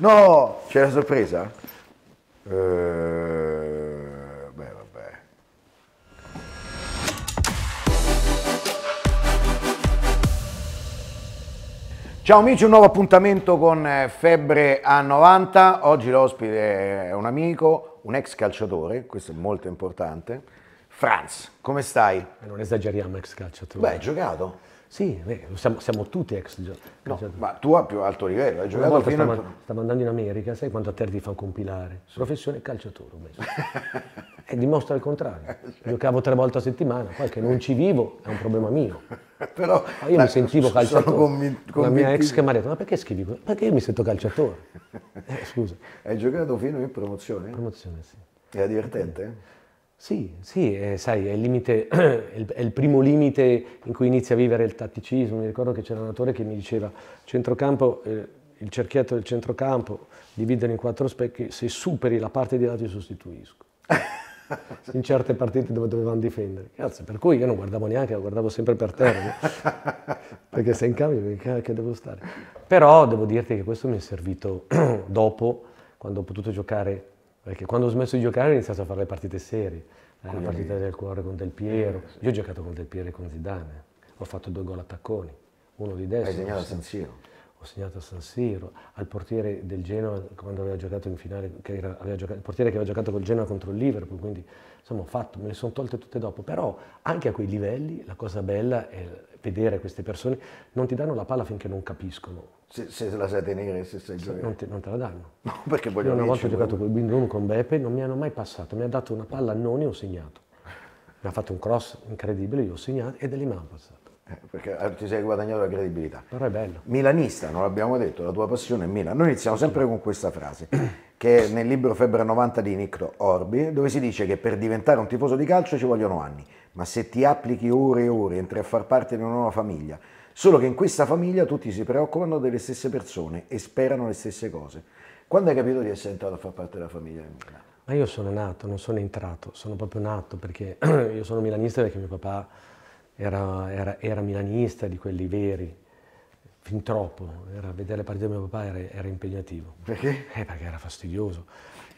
No, c'è la sorpresa? Eh, beh, vabbè. Ciao amici, un nuovo appuntamento con eh, Febbre a 90. Oggi l'ospite è un amico, un ex calciatore, questo è molto importante. Franz, come stai? Non esageriamo ex calciatore. Beh, hai giocato. Sì, beh, siamo, siamo, tutti ex no, Ma tu a più alto livello, hai giocato fino stavo, a... stavo andando in America, sai quanto a te ti fanno compilare? Sì. Professione calciatore, ho messo. e dimostra il contrario. Eh, Giocavo tre volte a settimana, poi che non ci vivo è un problema mio. Però ma io la, mi sentivo calciatore. Convin- la mia ex che mi ha detto, ma perché scrivi? Perché io mi sento calciatore. Eh, scusa. Hai giocato fino in promozione? Promozione, sì. Era divertente? Sì, sì, eh, sai, è il, limite, è il, primo limite in cui inizia a vivere il tatticismo. Mi ricordo che c'era un attore che mi diceva, centrocampo, eh, il cerchietto del centrocampo, dividere in quattro specchi, se superi la parte di là ti sostituisco. in certe partite dove dovevano difendere. Cazzo, per cui io non guardavo neanche, lo guardavo sempre per terra. perché se in cambio ah, che devo stare. Però devo dirti che questo mi è servito dopo, quando ho potuto giocare perché quando ho smesso di giocare ho iniziato a fare le partite serie. Eh, la partita del cuore con Del Piero. Eh, Io ho giocato con Del Piero e con Zidane. Ho fatto due gol a tacconi. Uno di destra. Hai segnato a San Siro. Ho segnato a San Siro. Al portiere del Genoa, quando aveva giocato in finale, era, giocato, il portiere che aveva giocato col Genoa contro il Liverpool. Quindi, insomma, ho fatto, me le sono tolte tutte dopo. Però anche a quei livelli la cosa bella è vedere queste persone, non ti danno la palla finché non capiscono. Se, se la sai tenere, se sei giovane. Non, non, te la danno. No, perché voglio Io una volta ho giocato con il Bindon con Beppe, non mi hanno mai passato, mi ha dato una palla non e ho segnato. Mi ha fatto un cross incredibile, io ho segnato e da lì mi hanno passato. Eh, perché eh, ti sei guadagnato la credibilità. Però è bello. Milanista, non l'abbiamo detto, la tua passione è Milan. Noi iniziamo sempre con questa frase, che è nel libro Febbre 90 di Nick Orbi, dove si dice che per diventare un tifoso di calcio ci vogliono anni ma se ti applichi ore e ore entri a far parte di una nuova famiglia. Solo che in questa famiglia tutti si preoccupano delle stesse persone e sperano le stesse cose. Quando hai capito di essere entrato a far parte della famiglia di Milano? Ma io sono nato, non sono entrato, sono proprio nato perché io sono milanista perché mio papà era, era, era milanista di quelli veri, fin troppo. Era, vedere le partite di mio papà era, era impegnativo. Perché? Eh, perché era fastidioso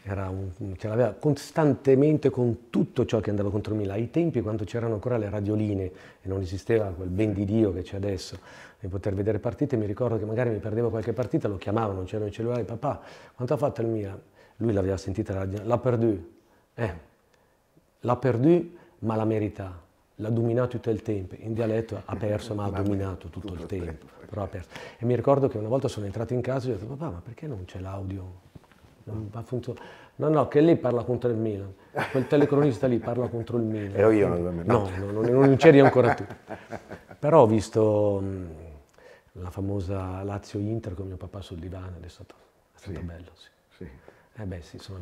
era un, ce l'aveva costantemente con tutto ciò che andava contro Milano. Ai tempi, quando c'erano ancora le radioline e non esisteva quel ben di Dio che c'è adesso, di poter vedere partite, mi ricordo che magari mi perdevo qualche partita, lo chiamavano, c'erano i cellulari, papà, quanto ha fatto il Milan? Lui l'aveva sentita la radio, l'ha perdu, eh, l'ha perdu ma la merita l'ha dominato tutto il tempo, in dialetto ha perso ma ha dominato tutto il tempo, però ha perso. E mi ricordo che una volta sono entrato in casa e ho detto papà ma perché non c'è l'audio non mm, va funzionare. No, no, che lei parla contro il Milan, quel telecronista lì parla contro il Milan. Ero io, non No, no, no non, c'eri ancora tu. Però ho visto mm, la famosa Lazio-Inter con mio papà sul divano è stato, è stato sì. bello, sì. sì. Eh beh, sì, insomma,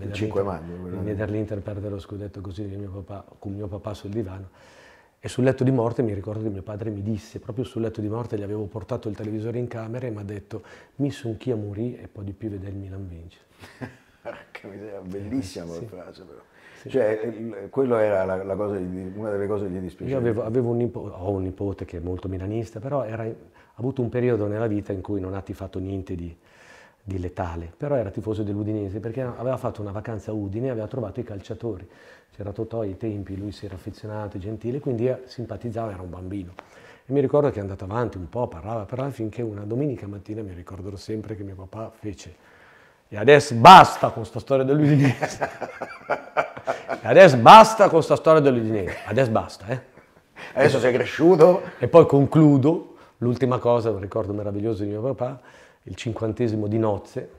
vedere l'Inter perdere lo scudetto così mio papà, con mio papà sul divano. E sul letto di morte mi ricordo che mio padre mi disse, proprio sul letto di morte gli avevo portato il televisore in camera e mi ha detto mi son chi a morì e poi di più vedere il Milan vincere. Porca miseria, bellissima quella sì. frase però. Sì. Cioè, quello era la, la cosa, una delle cose che gli dispiaceva. Io avevo, avevo un nipote, ho un nipote che è molto milanista, però era, ha avuto un periodo nella vita in cui non ha fatto niente di, di letale, però era tifoso dell'Udinese perché aveva fatto una vacanza a Udine e aveva trovato i calciatori. C'era Totò ai tempi, lui si era affezionato, gentile, quindi eh, simpatizzava, era un bambino. E mi ricordo che è andato avanti un po', parlava, parlava finché una domenica mattina, mi ricorderò sempre che mio papà fece e adesso basta con questa storia dell'Udinese. e adesso basta con questa storia dell'Udinese. Adesso basta, eh. Adesso e sei cresciuto. E poi concludo, l'ultima cosa, un ricordo meraviglioso di mio papà, il cinquantesimo di nozze,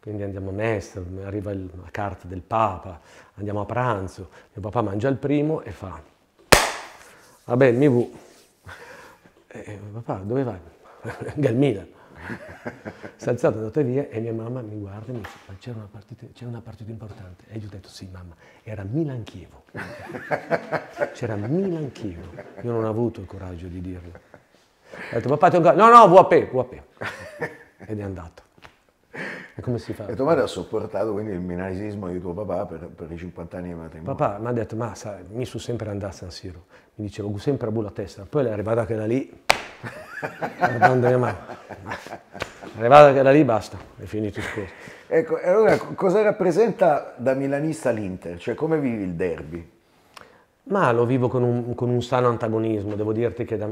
quindi andiamo a messa, arriva la carta del Papa, andiamo a pranzo, mio papà mangia il primo e fa, vabbè, mi vu, eh, papà dove vai? Galmina si è alzato, è andato via e mia mamma mi guarda e mi dice, ma c'era una, partita, c'era una partita importante. E io ho detto, sì mamma, era Milan-Chievo. c'era Milan-Chievo. Io non ho avuto il coraggio di dirlo. Ho detto, papà ti ho... No, no, VAP, VAP. Ed è andato. E come si fa? E tua madre ha sopportato quindi il minarismo di tuo papà per, per i 50 anni di matrimonio. Papà mi ha detto, ma sai, mi sono sempre andato a San Siro. Mi dicevo, sempre a bulla testa. Poi è arrivata che da lì, guardando mia madre, è arrivata che da lì basta, è finito il corso. Ecco, allora cosa rappresenta da milanista l'Inter? Cioè come vivi il derby? Ma lo vivo con un, con un sano antagonismo, devo dirti che da,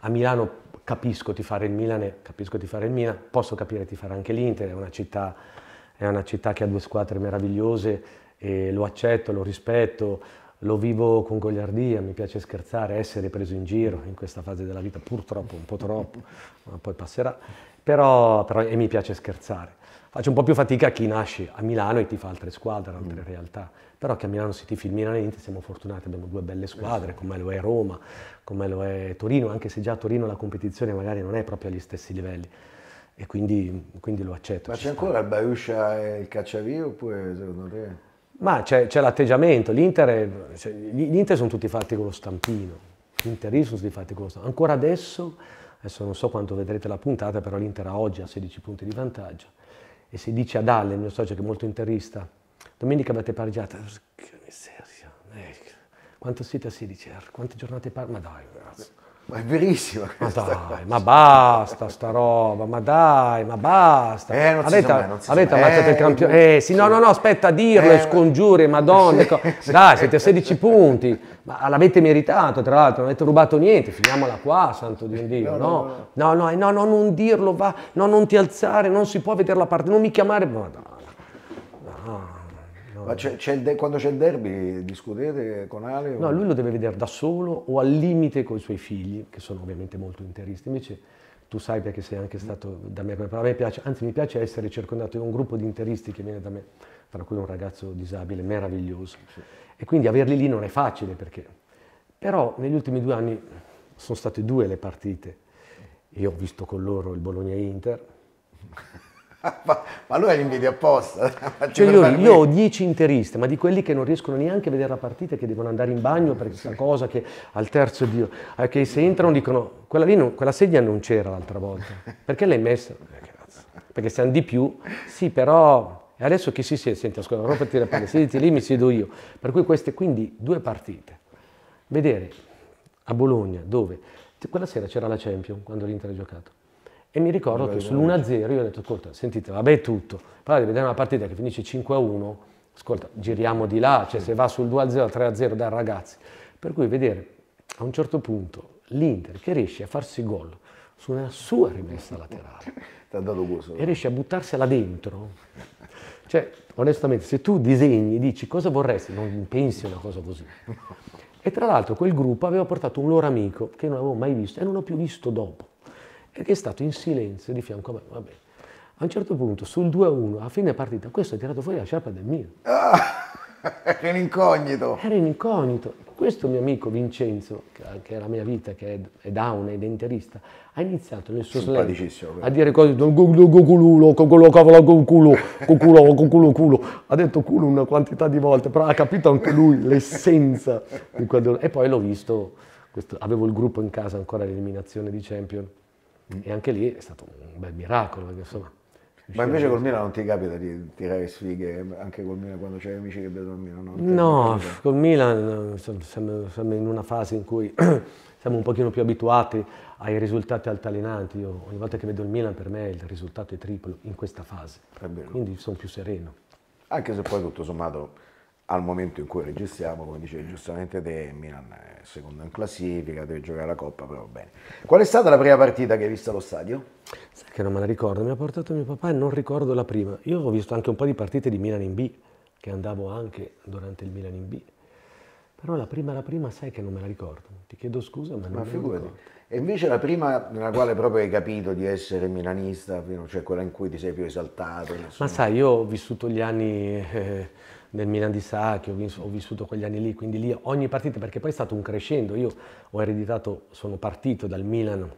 a Milano capisco di fare il Milan, capisco ti fare il Milan, posso capire di fare anche l'Inter, è una, città, è una città che ha due squadre meravigliose e lo accetto, lo rispetto, lo vivo con gogliardia, mi piace scherzare, essere preso in giro in questa fase della vita, purtroppo un po' troppo, ma poi passerà, però, però e mi piace scherzare. Faccio un po' più fatica chi nasce a Milano e ti fa altre squadre, altre mm. realtà. Però che a Milano si tifi il Milano e Inter siamo fortunati, abbiamo due belle eh, squadre, come lo è Roma, come lo è Torino, anche se già a Torino la competizione magari non è proprio agli stessi livelli. E quindi, quindi lo accetto. Ma c'è ancora il Baiuscia e il Cacciavia oppure secondo te? Ma c'è, l'atteggiamento, l'Inter, cioè, gli, Inter sono tutti fatti con lo stampino, gli Interi sono tutti fatti con lo stampino. Ancora adesso, adesso non so quanto vedrete la puntata, però l'Inter ha oggi ha 16 punti di vantaggio e si dice ad Alle, il mio socio che è molto interista, domenica avete pareggiato, che miseria, eh, quanto siete a 16, certo, quante giornate par... Ma dai, grazie. Ma è verissimo. Ma dai, ma basta sta roba, ma dai, ma basta. Eh, non avete, mai, non avete ammazzato eh, il campione. Eh, sì, no, no, no, aspetta a dirlo, eh, scongiuri, madonna. Sì, dai, siete a 16 punti. Ma l'avete meritato, tra l'altro, non avete rubato niente, finiamola qua, santo di un Dio. No, no, no, no, no, no, no non dirlo, va, no, non ti alzare, non si può vedere la parte, non mi chiamare. Ma dai. Ma c'è, c'è il, quando c'è il derby discutete con Ale? O... No, lui lo deve vedere da solo o al limite con i suoi figli, che sono ovviamente molto interisti. Invece tu sai perché sei anche stato da me, a me piace, anzi mi piace essere circondato da un gruppo di interisti che viene da me, tra cui un ragazzo disabile meraviglioso. Sì. E quindi averli lì non è facile perché... Però negli ultimi due anni sono state due le partite. Io ho visto con loro il Bologna-Inter. ma, ma lui li invidi apposta. Cioè io, io, ho dieci interiste, ma di quelli che non riescono neanche a vedere la partita, che devono andare in bagno per questa sì. cosa, che al terzo Dio, eh, che se entrano dicono, quella, non, quella sedia non c'era l'altra volta, perché l'hai messa? Eh, perché siamo di più, sì però... Adesso chi si siede? Senti, ascolta, non partire palle, sediti lì, mi siedo io. Per cui queste, quindi, due partite. Vedere a Bologna, dove? Quella sera c'era la Champion, quando l'Inter ha giocato e mi ricordo che sull'1-0 io ho detto, ascolta, sentite, vabbè è tutto, però di vedere una partita che finisce 5-1, ascolta, giriamo di là, cioè se va sul 2-0, 3-0 dai ragazzi. Per cui vedere a un certo punto l'Inter che riesce a farsi gol su una sua rimessa laterale gusto, e riesce a buttarsela dentro. Cioè, onestamente, se tu disegni, dici cosa vorresti, non pensi a una cosa così. E tra l'altro quel gruppo aveva portato un loro amico che non avevo mai visto e non ho più visto dopo e che è stato in silenzio di fianco a me. Vabbè. A un certo punto, sul 2-1, a fine partita, questo ha tirato fuori la sciarpa del mio. Ah, era in incognito. Era in incognito. Questo mio amico Vincenzo, che è la mia vita, che è down, è denterista, ha iniziato nel suo slang a dire cose ha detto culo una quantità di volte, però ha capito anche lui l'essenza di quel E poi l'ho visto, questo, avevo il gruppo in casa ancora all'eliminazione di Champions e anche lì è stato un bel miracolo, perché insomma... Ma invece col Milan non ti capita di tirare sfighe anche col Milan quando c'hai amici che vedono il Milan? No, cioè, col Milan eh, siamo, siamo, in una fase in cui siamo un pochino più abituati ai risultati altalenanti. Io ogni volta che vedo il Milan per me il risultato è triplo in questa fase. Quindi sono più sereno. Anche se poi tutto sommato al momento in cui registriamo, come dice giustamente te, Milan è secondo in classifica, deve giocare la Coppa, però va bene. Qual è stata la prima partita che hai visto allo stadio? Sai che non me la ricordo, mi ha portato mio papà e non ricordo la prima. Io ho visto anche un po' di partite di Milan in B, che andavo anche durante il Milan in B. Però la prima, la prima sai che non me la ricordo. Ti chiedo scusa, ma, ma non figurati. ricordo. E invece la prima nella quale proprio hai capito di essere milanista, cioè quella in cui ti sei più esaltato. Insomma. Ma sai, io ho vissuto gli anni... Eh, nel Milan di Sacchi, ho, vissuto quegli anni lì, quindi lì ogni partita, perché poi è stato un crescendo, io ho ereditato, sono partito dal Milan,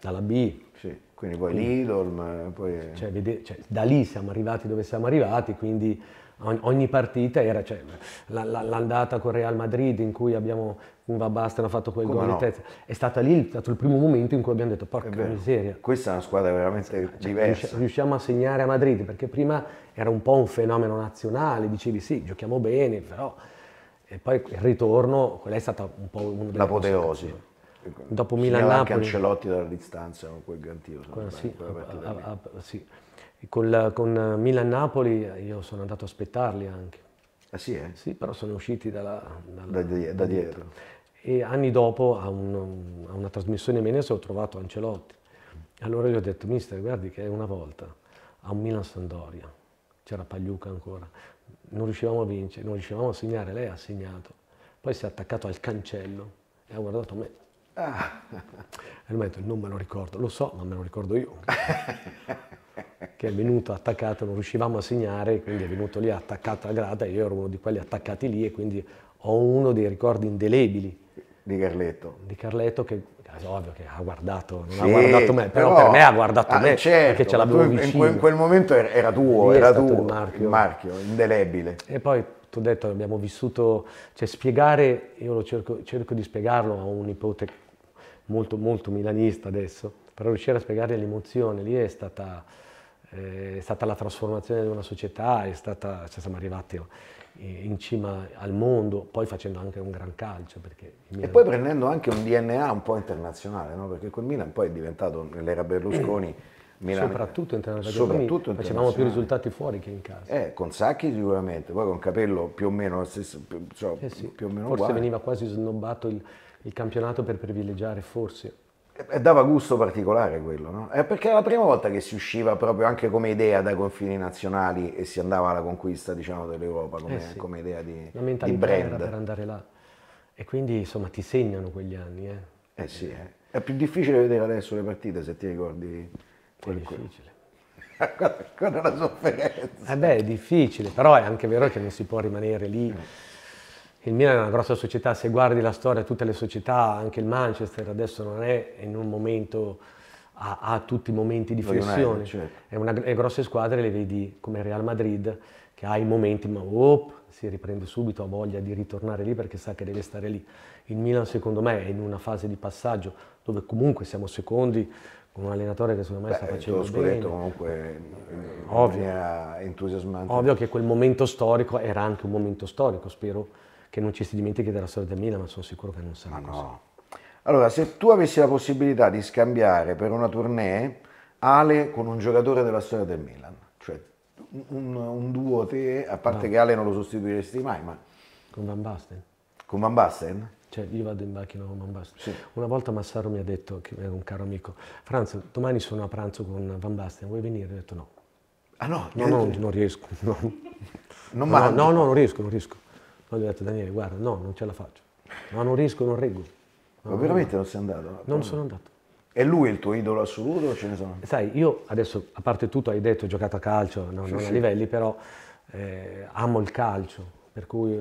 dalla B. Sì, quindi poi l'Idorm, poi... Cioè, vede, cioè, da lì siamo arrivati dove siamo arrivati, quindi ogni partita era cioè, l'andata con Real Madrid in cui abbiamo un mm, Van Basten ha fatto quel gol no? in testa. È stato lì è stato il primo momento in cui abbiamo detto porca miseria. Questa è una squadra veramente cioè, diversa. Riusciamo a segnare a Madrid perché prima era un po' un fenomeno nazionale, dicevi sì, giochiamo bene, però... E poi il ritorno, quella è stata un po' una delle L'apoteosi. Cose dopo Milan Napoli anche Ancelotti dalla distanza con quel gran sì, sì. Col, con Milan Napoli io sono andato a aspettarli anche ah sì eh? sì però sono usciti dalla, dalla, da, di, da dietro e anni dopo a, un, a una trasmissione menese ho trovato Ancelotti. Allora gli ho detto, mister, guardi che una volta a un Milan Sandoria, c'era Pagliuca ancora, non riuscivamo a vincere, non riuscivamo a segnare, lei ha segnato. Poi si è attaccato al cancello e ha guardato me. Ah. E lui mi ha detto, non me lo ricordo, lo so, ma me lo ricordo io. che è venuto attaccato, non riuscivamo a segnare, quindi è venuto lì attaccato alla grata, io ero uno di quelli attaccati lì e quindi ho uno dei ricordi indelebili di Carletto. Di Carletto che ovvio che ha guardato, non sì, ha guardato me, però, però, per me ha guardato ah, me certo, perché ce l'avevo tu, vicino. In quel, momento era tuo, Lì era tuo, il marchio. il marchio, indelebile. E poi ti ho detto, abbiamo vissuto, cioè spiegare, io cerco, cerco, di spiegarlo a un nipote molto, molto milanista adesso, però riuscire a spiegare l'emozione lì è stata, eh, è stata la trasformazione di una società, è stata, cioè siamo arrivati eh, in cima al mondo, poi facendo anche un gran calcio. Milan... E poi prendendo anche un DNA un po' internazionale, no? perché quel Milan poi è diventato nell'era Berlusconi. Eh, Milan... Soprattutto internazionale, Soprattutto facevamo più risultati fuori che in casa. Eh, con Sacchi sicuramente, poi con Capello più o meno lo stesso, cioè, eh sì, più o meno Forse uguale. veniva quasi snobbato il, il campionato per privilegiare, forse, e dava gusto particolare quello, no? È eh, perché era la prima volta che si usciva proprio anche come idea dai confini nazionali e si andava alla conquista, diciamo, dell'Europa come, eh sì. come, idea di, la di brand. per andare là. E quindi, insomma, ti segnano quegli anni, eh? Eh sì, eh. è più difficile vedere adesso le partite, se ti ricordi. Quel, è difficile. Quella, la sofferenza. Eh beh, è difficile, però è anche vero che non si può rimanere lì. Eh il Milan è una grossa società, se guardi la storia tutte le società, anche il Manchester adesso non è in un momento, ha, ha tutti i momenti di flessione, è, certo. è una, le grosse squadre le vedi come Real Madrid che ha i momenti ma op, si riprende subito, ha voglia di ritornare lì perché sa che deve stare lì. Il Milan secondo me è in una fase di passaggio dove comunque siamo secondi, con un allenatore che secondo me Beh, sta facendo lo scudetto bene. comunque eh, ovvio, entusiasmante. Ovvio che quel momento storico era anche un momento storico, spero che non ci si dimentichi della storia del Milan, ma sono sicuro che non sarà no. così. Allora, se tu avessi la possibilità di scambiare per una tournée Ale con un giocatore della storia del Milan, cioè un, un duo te, a parte no. che Ale non lo sostituiresti mai, ma... Con Van Basten. Con Van Basten? Cioè, io vado in macchina con Van Basten. Sì. Una volta Massaro mi ha detto, che era un caro amico, Franz, domani sono a pranzo con Van Basten, vuoi venire? Io ho detto no. Ah no? No, no, non riesco. No. Non no, no, no, non riesco, non riesco. Poi gli ho detto Daniele, guarda, no, non ce la faccio. Ma non riesco, non reggo. No, Ma veramente non sei andato? No? Non ah. sono andato. E lui è il tuo idolo assoluto o ce ne sono? Sai, io adesso, a parte tutto, hai detto ho giocato a calcio, no, sì, non sì. a livelli, però eh, amo il calcio, per cui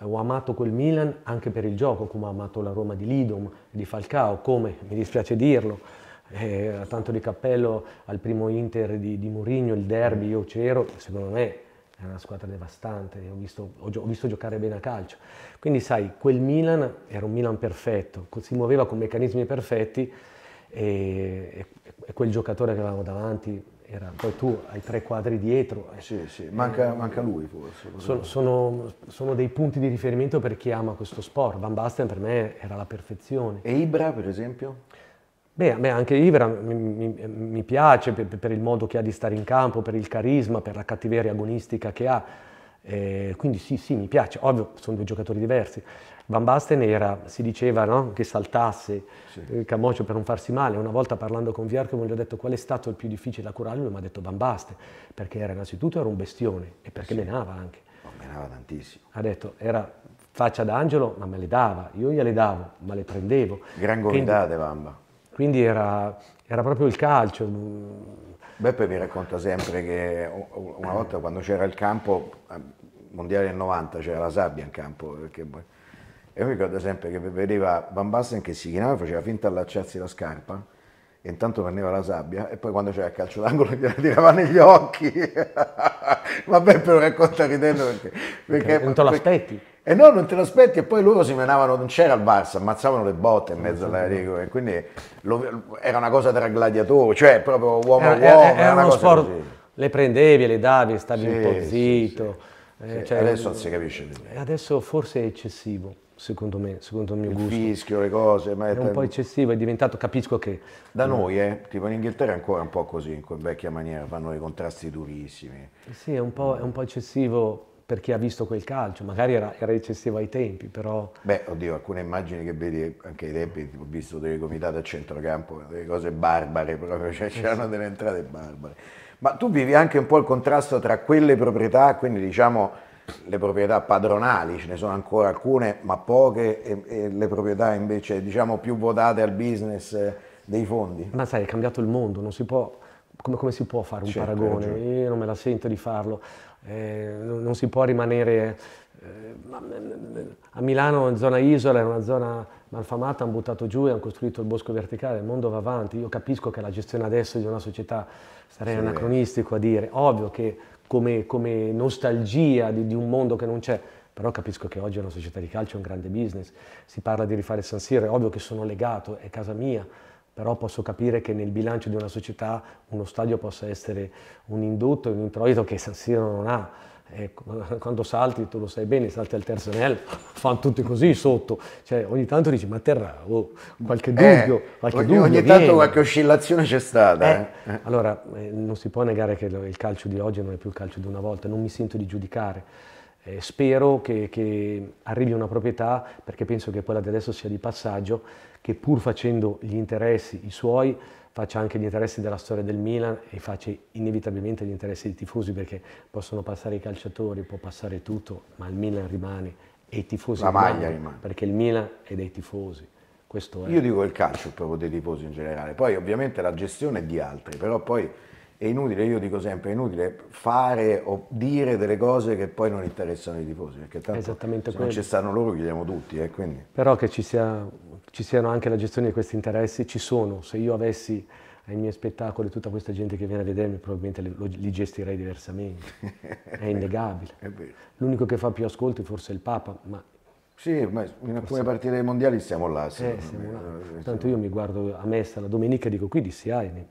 ho amato quel Milan anche per il gioco, come ho amato la Roma di Lidom, di Falcao, come, mi dispiace dirlo, eh, tanto di cappello al primo Inter di, di Mourinho, il derby, io c'ero, secondo me era una squadra devastante, ho visto, ho, ho visto, giocare bene a calcio. Quindi sai, quel Milan era un Milan perfetto, si muoveva con meccanismi perfetti e, e quel giocatore che avevamo davanti era, poi tu hai tre quadri dietro. Eh sì, sì, manca, manca lui forse. Sono, sono, sono, dei punti di riferimento per chi ama questo sport. Van Basten per me era la perfezione. E Ibra per esempio? Beh, beh, anche Ivera mi, mi, mi piace per, per, il modo che ha di stare in campo, per il carisma, per la cattiveria agonistica che ha. Eh, quindi sì, sì, mi piace. Ovvio, sono due giocatori diversi. Van Basten era, si diceva no? che saltasse sì. il eh, Camoccio per non farsi male. Una volta parlando con Viarco, gli ho detto qual è stato il più difficile da curare, lui mi ha detto Van Basten, perché era innanzitutto era un bestione e perché sì. menava anche. Ma menava tantissimo. Ha detto, era faccia d'angelo, ma me le dava, io gliele davo, ma le prendevo. Gran gomità Quindi, quindi era, era proprio il calcio. Beppe mi racconta sempre che una volta quando c'era il campo, eh, mondiale del 90, c'era la sabbia in campo, perché e io mi ricordo sempre che vedeva Van Basten che si chinava, faceva finta di allacciarsi la scarpa, e intanto prendeva la sabbia, e poi quando c'era il calcio d'angolo gliela tirava negli occhi. Vabbè, però racconta ridendo perché... perché eh, non te lo aspetti. E eh no, non te lo aspetti, e poi loro si menavano, non c'era il Barça, ammazzavano le botte in mezzo alla rigo, quindi lo, era una cosa tra gladiatori, cioè proprio uomo a uomo. Era, era uno sport, così. le prendevi, le davi, stavi sì, un po' zitto. Sì, sì. Eh, cioè, adesso non mm, si capisce. Adesso forse è eccessivo secondo me, secondo il mio il gusto. Il fischio, le cose, ma è, è un po' eccessivo, è diventato, capisco che... Da ehm... noi, eh, tipo in Inghilterra è ancora un po' così, in vecchia maniera, fanno dei contrasti durissimi. Eh sì, è un po', è un po eccessivo per chi ha visto quel calcio, magari era, era, eccessivo ai tempi, però... Beh, oddio, alcune immagini che vedi anche ai tempi, ho visto delle comitate a centrocampo, delle cose barbare proprio, cioè eh c'erano delle entrate barbare. Ma tu vivi anche un po' il contrasto tra quelle proprietà, quindi diciamo le proprietà padronali, ce ne sono ancora alcune, ma poche, e, e le proprietà invece diciamo più votate al business eh, dei fondi. Ma sai, è cambiato il mondo, non si può, come, come si può fare un certo, paragone? Io non me la sento di farlo, eh, non, si può rimanere... Eh, a Milano, in zona isola, era una zona malfamata, hanno buttato giù e hanno costruito il bosco verticale, il mondo va avanti, io capisco che la gestione adesso di una società sarei sì. anacronistico a dire, ovvio che come, come nostalgia di, di, un mondo che non c'è. Però capisco che oggi una società di calcio è un grande business, si parla di rifare San Siro, è ovvio che sono legato, è casa mia, però posso capire che nel bilancio di una società uno stadio possa essere un indotto, un introito che San Siro non ha. Ecco, quando salti, tu lo sai bene, salti al terzo anello, fanno tutti così sotto. Cioè, ogni tanto dici, ma terrà oh, qualche eh, dubbio. Eh, qualche ogni, dubbio ogni tanto qualche oscillazione c'è stata. Eh. Eh. eh. Allora, eh, non si può negare che il calcio di oggi non è più il calcio di una volta, non mi sento di giudicare. spero che, che arrivi una proprietà, perché penso che quella di adesso sia di passaggio, che pur facendo gli interessi, i suoi, faccia anche gli interessi della storia del Milan e faccia inevitabilmente gli interessi dei tifosi perché possono passare i calciatori, può passare tutto, ma il Milan rimane e i tifosi La maglia rimane, perché il Milan è dei tifosi. Io dico il calcio, proprio dei tifosi in generale, poi ovviamente la gestione è di altri, però poi è inutile, io dico sempre, è inutile fare o dire delle cose che poi non interessano i tifosi, perché tanto se non ci stanno loro, chiediamo tutti. Eh, Però che ci sia ci siano anche la gestione di questi interessi, ci sono. Se io avessi ai miei spettacoli tutta questa gente che viene a vedermi, probabilmente li, li gestirei diversamente. È innegabile. È L'unico che fa più ascolti forse è il Papa, ma... Sì, ma in alcune partite mondiali siamo là. Eh, siamo là. Eh, Tanto io mi guardo a messa la domenica e dico qui di Siaini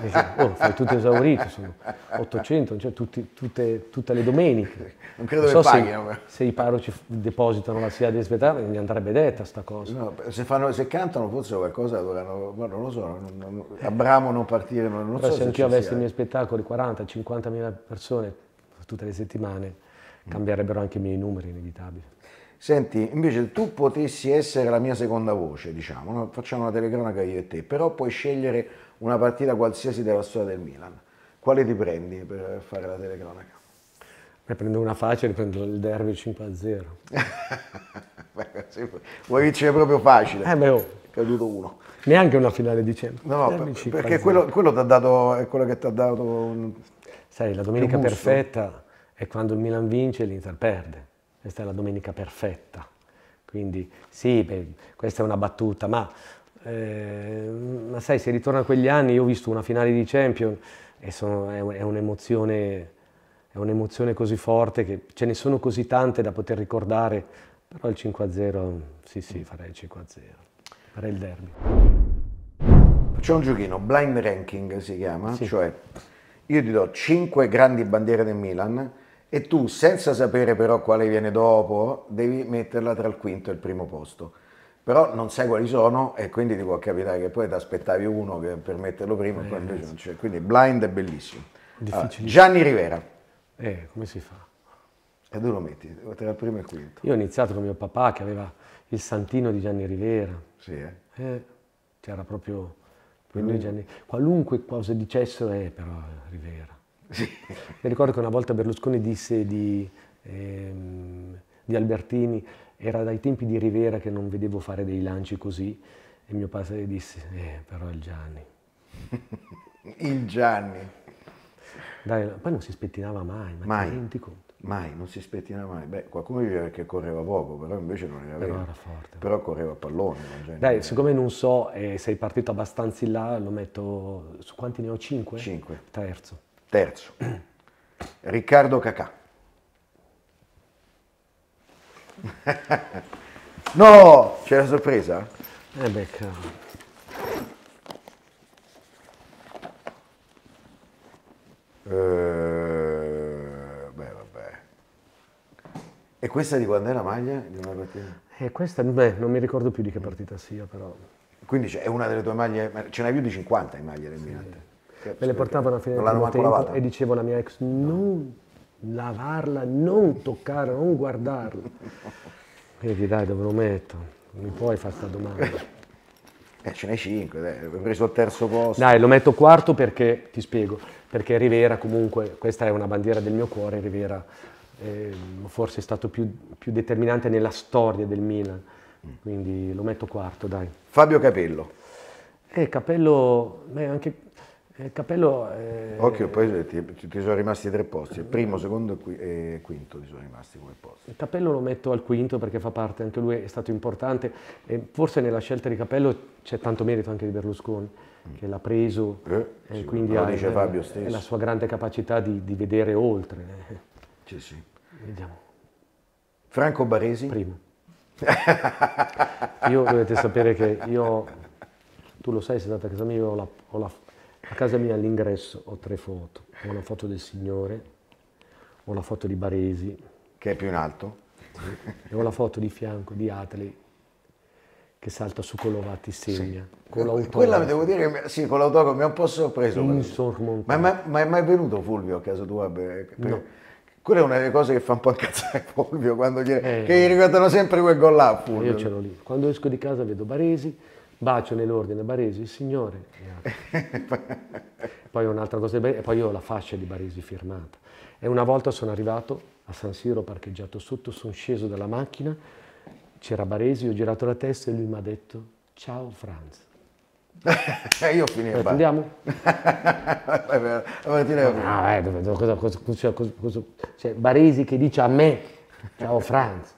Dice, oh, fai tutto esaurito, sono 800, cioè, tutti, tutte, tutte, le domeniche. Non credo non so che paghino. Se, eh. se, i parroci depositano la SIA di aspettare, gli andrebbe detta sta cosa. No, se, fanno, se, cantano forse qualcosa dovranno, non lo so, non, non, Abramo non partire, non, non Però so se, anch'io avessi i miei eh. spettacoli 40-50 mila persone tutte le settimane, mm. cambierebbero anche i miei numeri, inevitabili. Senti, invece tu potessi essere la mia seconda voce, diciamo, no? facciamo una telecronaca io e te, però puoi scegliere una partita qualsiasi della storia del Milan. Quale ti prendi per fare la telecronaca? Ne prendo una facile, prendo il derby 5-0. Vuoi vincere proprio facile? Eh beh, oh. Caduto uno. Neanche una finale di centro. No, per, perché quello, quello dato, è quello che ti ha dato... Un... Sai, la domenica perfetta è quando il Milan vince e l'Inter perde. Questa è la domenica perfetta. Quindi sì, beh, questa è una battuta, ma eh, ma sai, se ritorno a quegli anni, io ho visto una finale di Champions e sono, è, è, un'emozione, è un'emozione così forte che ce ne sono così tante da poter ricordare, però il 5-0, sì sì, farei il 5-0, farei il derby. Facciamo un giochino, blind ranking si chiama, sì. cioè io ti do 5 grandi bandiere del Milan e tu, senza sapere però quale viene dopo, devi metterla tra il quinto e il primo posto però non sai quali sono e quindi ti può capitare che poi ti aspettavi uno che, per metterlo prima eh, e poi eh, invece non c'è. Quindi blind è bellissimo. Allora, ah, Gianni Rivera. Eh, come si fa? E dove lo metti tra il primo e il quinto. Io ho iniziato con mio papà che aveva il santino di Gianni Rivera. Sì, eh? eh c'era proprio... Gianni... Qualunque cosa dicessero è eh, però Rivera. Sì. Mi ricordo che una volta Berlusconi disse di, ehm, di Albertini era dai tempi di Rivera che non vedevo fare dei lanci così e mio padre disse, eh, però il Gianni. il Gianni. Dai, poi non si spettinava mai, ma mai. ti rendi conto? Mai, non si spettinava mai. Beh, qualcuno diceva che correva poco, però invece non era vero. Però era forte. Però correva a pallone. Dai, siccome non so eh, sei partito abbastanza in là, lo metto... Su quanti ne ho? Cinque? Cinque. Terzo. Terzo. Riccardo Cacà no, c'è la sorpresa? Eh beh, cavolo. Eh, beh, vabbè. E questa di quando è la maglia di una partita? Eh, questa, beh, non mi ricordo più di che partita sia, però. Quindi è una delle tue maglie, ce n'hai più di 50 in maglia del Milan. Me le portavano a fine del tempo e dicevo alla mia ex, no. no lavarla, non toccarla, non guardarla. Quindi dai, dove lo metto? Mi puoi fare questa domanda. Eh, ce ne hai 5, dai, ho preso il terzo posto. Dai, lo metto quarto perché, ti spiego, perché Rivera comunque, questa è una bandiera del mio cuore, Rivera eh, forse è stato più, più, determinante nella storia del Milan, quindi lo metto quarto, dai. Fabio Capello. Eh, Capello, beh, anche il eh, cappello... Eh... Occhio, poi ti, ti, sono rimasti tre posti, il primo, secondo e quinto ti sono rimasti come posti. Il cappello lo metto al quinto perché fa parte, anche lui è stato importante e forse nella scelta di cappello c'è tanto merito anche di Berlusconi mm. che l'ha preso eh, e eh, quindi ha stesso. la sua grande capacità di, di vedere oltre. Sì, sì. Vediamo. Franco Baresi? Primo. io dovete sapere che io, tu lo sai, sei stata a casa mia, ho la, ho la a casa mia all'ingresso ho tre foto. Ho una foto del Signore, ho la foto di Baresi. Che è più in alto. Sì, e ho la foto di fianco di Atli che salta su Colovati segna. Sì. Con l'autografo. Quella devo dire che sì, con l'autografo mi ha un po' sorpreso. Ma, ma, ma, è mai venuto Fulvio a casa tua? Per, eh, per... No. Quella è una delle cose che fa un po' incazzare Fulvio, quando gli, eh, che gli ricordano sempre quel gol là. Fulvio. Io ce l'ho lì. Quando esco di casa vedo Baresi, bacio nell'ordine Baresi, il signore. poi un'altra cosa e poi ho la fascia di Baresi firmata. E una volta sono arrivato a San Siro, parcheggiato sotto, sono sceso dalla macchina, c'era Baresi, ho girato la testa e lui mi ha detto ciao Franz. E io finivo. Andiamo? no, eh, dove, dove, cosa, cosa, cosa, cosa, cioè, Baresi che dice a me ciao Franz.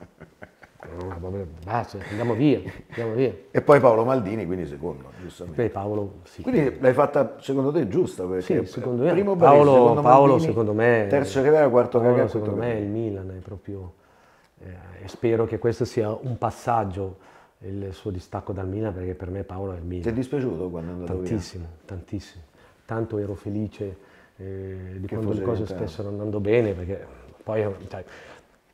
No, vabbè, basta, andiamo via, andiamo via. E poi Paolo Maldini, quindi secondo, giustamente. Poi Paolo, sì. Quindi l'hai fatta secondo te giusta? Sì, secondo me. Primo Paolo, Baresi, secondo Paolo Maldini, secondo me. Terzo Rivera, quarto Paolo, Cagà, Secondo me il Milan è proprio... Eh, spero che questo sia un passaggio il suo distacco dal Milan perché per me Paolo è il Milan. Ti è dispiaciuto quando è andato tantissimo, via? Tantissimo, tanto ero felice eh, di che quando le cose stessero andando bene perché poi cioè,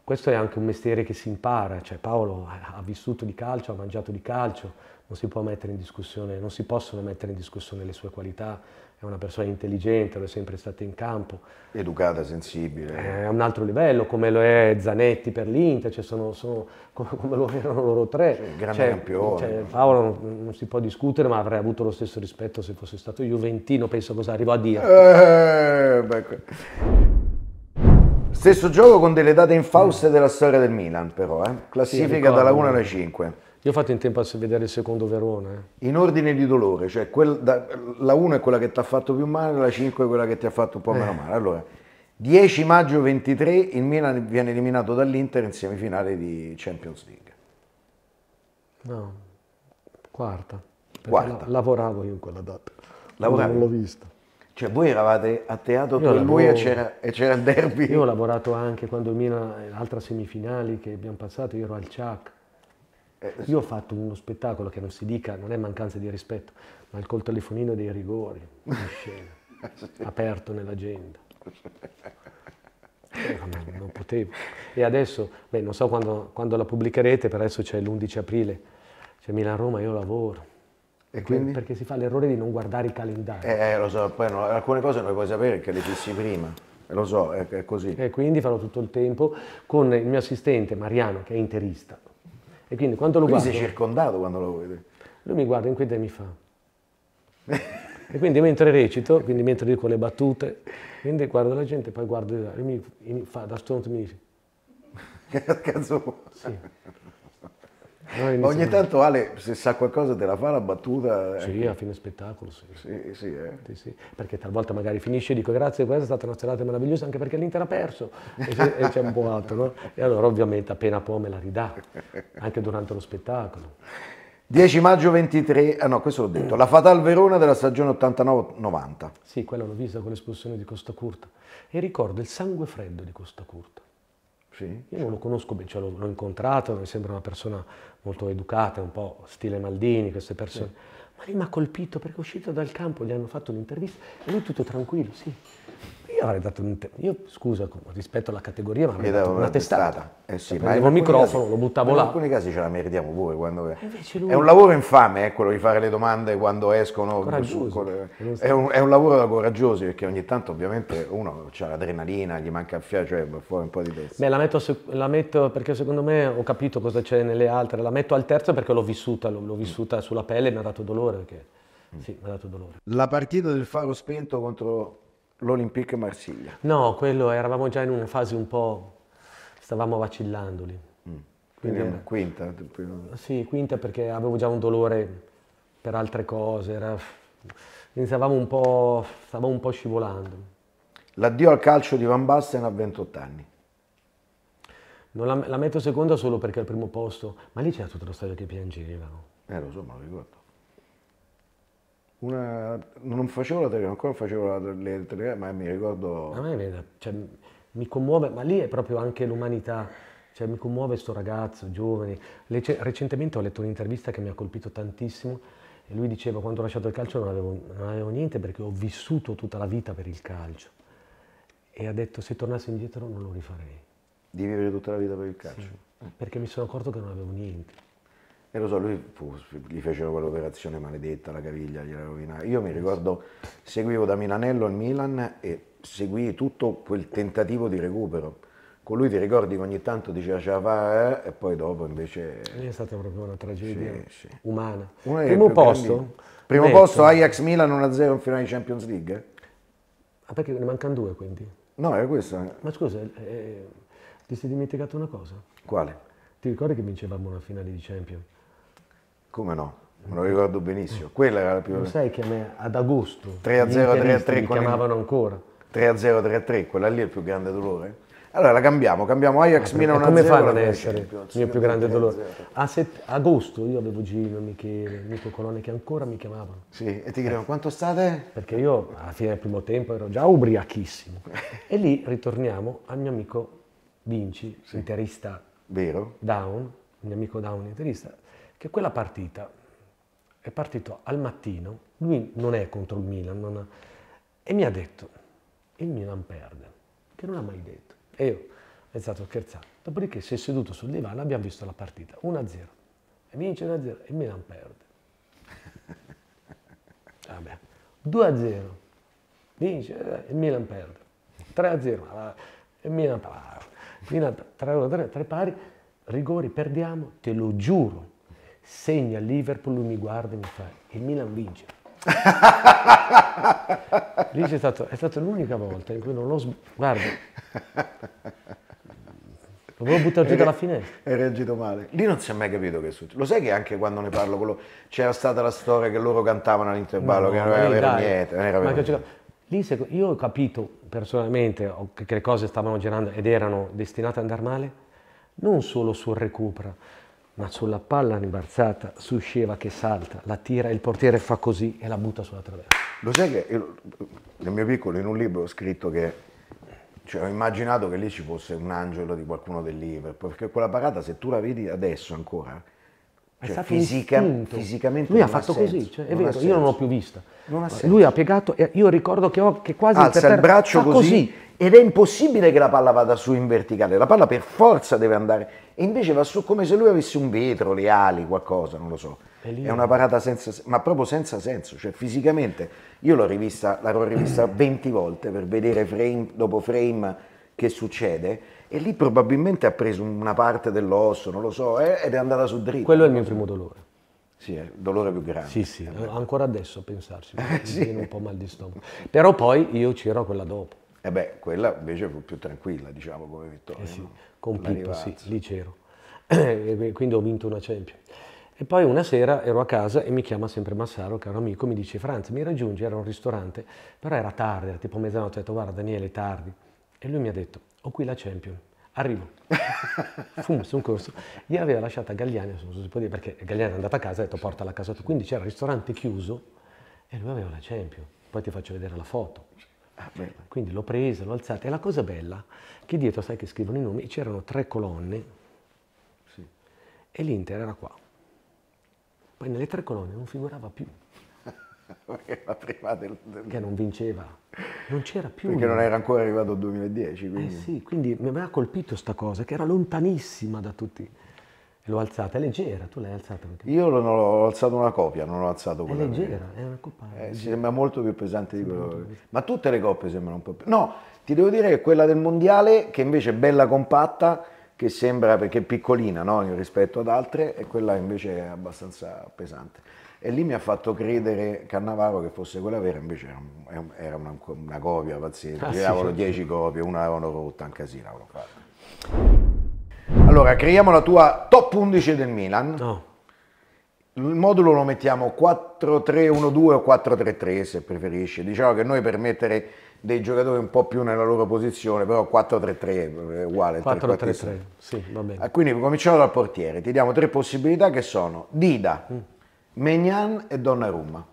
questo è anche un mestiere che si impara, cioè Paolo ha vissuto di calcio, ha mangiato di calcio, non si può mettere in discussione, non si possono mettere in discussione le sue qualità, è una persona intelligente, lo è sempre stata in campo. Educata, sensibile. È un altro livello, come lo è Zanetti per l'Inter, cioè sono, sono, come, lo erano loro tre. Cioè, grande cioè, campione. Cioè, Paolo non, non, si può discutere, ma avrei avuto lo stesso rispetto se fosse stato Juventino, penso cosa arrivò a dire. Eh, Stesso gioco con delle date infauste mm. della storia del Milan, però, eh? classifica sì, dalla 1 alla 5. Io ho fatto in tempo a vedere il secondo Verona. Eh. In ordine di dolore, cioè quel, da, la 1 è quella che ti ha fatto più male, la 5 è quella che ti ha fatto un po' meno eh. male. Allora, 10 maggio 23 il Milan viene eliminato dall'Inter in semifinale di Champions League. No, quarta. quarta. La, lavoravo io in quella data. Lavoravi? Non l'ho vista. Cioè voi eravate a teatro io tu lavoro, e lui e c'era, il derby. Io ho lavorato anche quando il Milan, l'altra eh, semifinale che abbiamo passato, io ero al CIAC. Eh, io ho fatto uno spettacolo che non si dica, non è mancanza di rispetto, ma il col telefonino dei rigori, in scena, sì. aperto nell'agenda. non, eh, non potevo. E adesso, beh, non so quando, quando la pubblicherete, per adesso c'è l'11 aprile, c'è Milan-Roma, io lavoro e quindi? Perché si fa l'errore di non guardare i calendari. Eh, eh lo so, poi no, alcune cose non le puoi sapere perché le fissi prima. Eh, lo so, è, è così. E quindi farò tutto il tempo con il mio assistente Mariano, che è interista. E quindi quando lo quindi guardo... sei circondato quando lo vedi. Lui mi guarda in quei e mi fa... e quindi mentre recito, quindi mentre dico le battute, quindi guardo la gente, poi guardo... E mi, mi fa da stronzo mi dice... che cazzo? Sì. Ah, no, ogni tanto Ale, se sa qualcosa, te la fa la battuta. Eh, sì, ecco. a fine spettacolo, sì. Sì, sì, eh. sì, sì. Perché talvolta magari finisce e dico grazie, questa è stata una serata meravigliosa anche perché l'Inter ha perso e, c'è, e c'è un po' altro, no? E allora ovviamente appena può me la ridà, anche durante lo spettacolo. 10 maggio 23, ah no, questo l'ho detto, la Fatal Verona della stagione 89-90. Sì, quella l'ho vista con l'espulsione di Costa Curta e ricordo il sangue freddo di Costa Curta sì. Io non lo conosco bene, cioè l'ho, incontrato, mi sembra una persona molto educata, un po' stile Maldini, queste persone. Sì. Ma lì mi ha colpito perché è uscito dal campo, gli hanno fatto un'intervista e lui tutto tranquillo, sì avrei dato un... Io, scusa, rispetto alla categoria, ma avrei dato una testata. testata. Eh sì, cioè, prendevo il microfono, casi, lo buttavo là. In alcuni casi ce la meritiamo pure. Quando... Lui... È un lavoro infame, eh, quello di fare le domande quando escono. Su, con... Cioè, è, un, è, un, lavoro da coraggiosi, perché ogni tanto ovviamente uno ha l'adrenalina, gli manca il fiato, cioè fuori un po' di testa. Beh, la metto, la metto, perché secondo me ho capito cosa c'è nelle altre. La metto al terzo perché l'ho vissuta, l'ho, l'ho vissuta sulla pelle e mi ha dato dolore. Perché... Mm. Sì, mi ha dato dolore. La partita del faro spento contro l'Olympique Marsiglia. No, quello eravamo già in una fase un po'... stavamo vacillando lì. Mm. Quindi, Quindi quinta? Sì, quinta perché avevo già un dolore per altre cose, era... iniziavamo un po'... stavamo un po' scivolando. L'addio al calcio di Van Basten a 28 anni. La, la, metto seconda solo perché è al primo posto, ma lì c'era tutta la storia che piangeva. Eh, lo so, ma lo ricordo. Una, non facevo la telecamera, ancora facevo la, le telecamere, ma mi ricordo... A me cioè, mi commuove, ma lì è proprio anche l'umanità, cioè, mi commuove questo ragazzo, giovane. recentemente ho letto un'intervista che mi ha colpito tantissimo e lui diceva quando ho lasciato il calcio non avevo, non avevo niente perché ho vissuto tutta la vita per il calcio e ha detto se tornassi indietro non lo rifarei. Di vivere tutta la vita per il calcio? Sì, perché mi sono accorto che non avevo niente. E lo so, lui fu, gli fecero quell'operazione maledetta, la caviglia gliela rovinava. Io mi ricordo, seguivo da Milanello il Milan e seguì tutto quel tentativo di recupero. Con lui ti ricordi che ogni tanto diceva ce la fa eh? e poi dopo invece... è stata proprio una tragedia sì, sì. umana. Primo posto? Grandi... Primo Netto. posto Ajax Milan 1-0 in finale di Champions League? Eh? Ah perché ne mancano due quindi? No, era questo. Ma scusa, eh, eh, ti sei dimenticato una cosa? Quale? Ti ricordi che vincevamo una finale di Champions? Come no? Me lo ricordo benissimo. Quella era la più... Lo sai che me, ad agosto 3 a 0 3 a 3 mi chiamavano il... ancora. 3 a 0 3 a 3, quella lì è il più grande dolore. Allora la cambiamo, cambiamo Ajax ah, Milan 1 Come fanno ad essere il mio più grande dolore? A set... agosto io avevo Gino, Michele, Nico Colone che ancora mi chiamavano. Sì, e ti chiedevo quanto state? Perché io alla fine del primo tempo ero già ubriachissimo. e lì ritorniamo al mio amico Vinci, sì. interista. Vero? Down, il mio amico Down interista che quella partita è partito al mattino, lui non è contro il Milan, ha, e mi ha detto, il Milan perde, che non ha mai detto. E io, ho iniziato a scherzare. Dopodiché si è seduto sul divano, abbiamo visto la partita, 1-0. E vince 1-0 e il Milan perde. Vabbè. 2-0, vince e eh, il Milan perde. 3-0, e ah, il Milan perde. Ah, 3-3, pari, rigori, perdiamo, te lo giuro, segna Liverpool, lui mi guarda e mi fa il Milan vince. Lì c'è stato, è stata l'unica volta in cui non lo sbagliato. Lo volevo buttare giù dalla finestra. Hai reagito male. Lì non si è mai capito che è successo. Lo sai che anche quando ne parlo con c'era stata la storia che loro cantavano all'intervallo, no, che non era vero niente. Non era vero Lì se, io ho capito personalmente che le cose stavano girando ed erano destinate ad andare male, non solo sul recupero, ma sulla palla rimbarzata su Sceva che salta, la tira, il portiere fa così e la butta sulla traversa. Lo sai che io, nel mio piccolo in un libro ho scritto che cioè, ho immaginato che lì ci fosse un angelo di qualcuno del Liverpool, perché quella parata se tu la vedi adesso ancora cioè, stato fisica, fisicamente lui ha fatto ha così, cioè, è non vero, io non l'ho più vista. Lui ha piegato, io ricordo che, ho, che quasi alza il braccio così, così, ed è impossibile che la palla vada su in verticale, la palla per forza deve andare e invece va su come se lui avesse un vetro, le ali, qualcosa, non lo so. È, è una parata senza, ma proprio senza senso, cioè fisicamente. Io l'ho rivista, l'ho rivista 20 volte per vedere frame dopo frame che succede e lì probabilmente ha preso una parte dell'osso, non lo so, eh, ed è andata su dritto. Quello è il mio primo dolore. Sì, è il dolore più grande. Sì, sì, eh, ancora adesso a pensarci, eh, mi sì. viene un po' mal di stomaco. Però poi io c'ero quella dopo. E beh, quella invece fu più tranquilla, diciamo, come vittoria. Eh sì, no? con Pippo, sì, lì c'ero. Quindi ho vinto una Champions. E poi una sera ero a casa e mi chiama sempre Massaro, che è un amico, mi dice Franz, mi raggiungi, era un ristorante, però era tardi, era tipo mezzanotte, ho detto guarda Daniele, è tardi. E lui mi ha detto, ho qui la Champion, arrivo. Fumo su un corso, gli aveva lasciato a Gagliani, non so se può dire, perché Gagliani è andata a casa e ha detto portala a casa tua, quindi c'era il ristorante chiuso e lui aveva la Champion, poi ti faccio vedere la foto. Ah, quindi l'ho presa, l'ho alzata e la cosa bella, che dietro sai che scrivono i nomi, c'erano tre colonne sì. e l'Inter era qua. Poi nelle tre colonne non figurava più perché prima del, del... Che non vinceva, non c'era più. Perché non era ancora arrivato al 2010. Quindi. Eh sì, quindi mi aveva colpito questa cosa, che era lontanissima da tutti. L'ho alzata, è leggera, tu l'hai alzata anche. Io non ho alzato una copia, non ho alzato quella. È leggera, mia. è una coppa. Eh, sembra molto più pesante di quello. Ma tutte le coppe sembrano un po' più. No, ti devo dire che quella del mondiale, che invece è bella compatta, che sembra perché è piccolina no? rispetto ad altre, e quella invece è abbastanza pesante. E lì mi ha fatto credere Cannavaro che fosse quella vera, invece era, era una, una, copia pazzesca. Ah, Giravano 10 sì. Certo. copie, una avevano rotta, un casino l'avevano fatta. Allora, creiamo la tua top 11 del Milan. No. Il modulo lo mettiamo 4-3-1-2 o 4-3-3 se preferisci. Diciamo che noi per mettere dei giocatori un po' più nella loro posizione, però 4-3-3 è uguale. 4-3-3, sì, va bene. Ah, quindi cominciamo dal portiere. Ti diamo tre possibilità che sono Dida, mm. Menian e Donnarumma.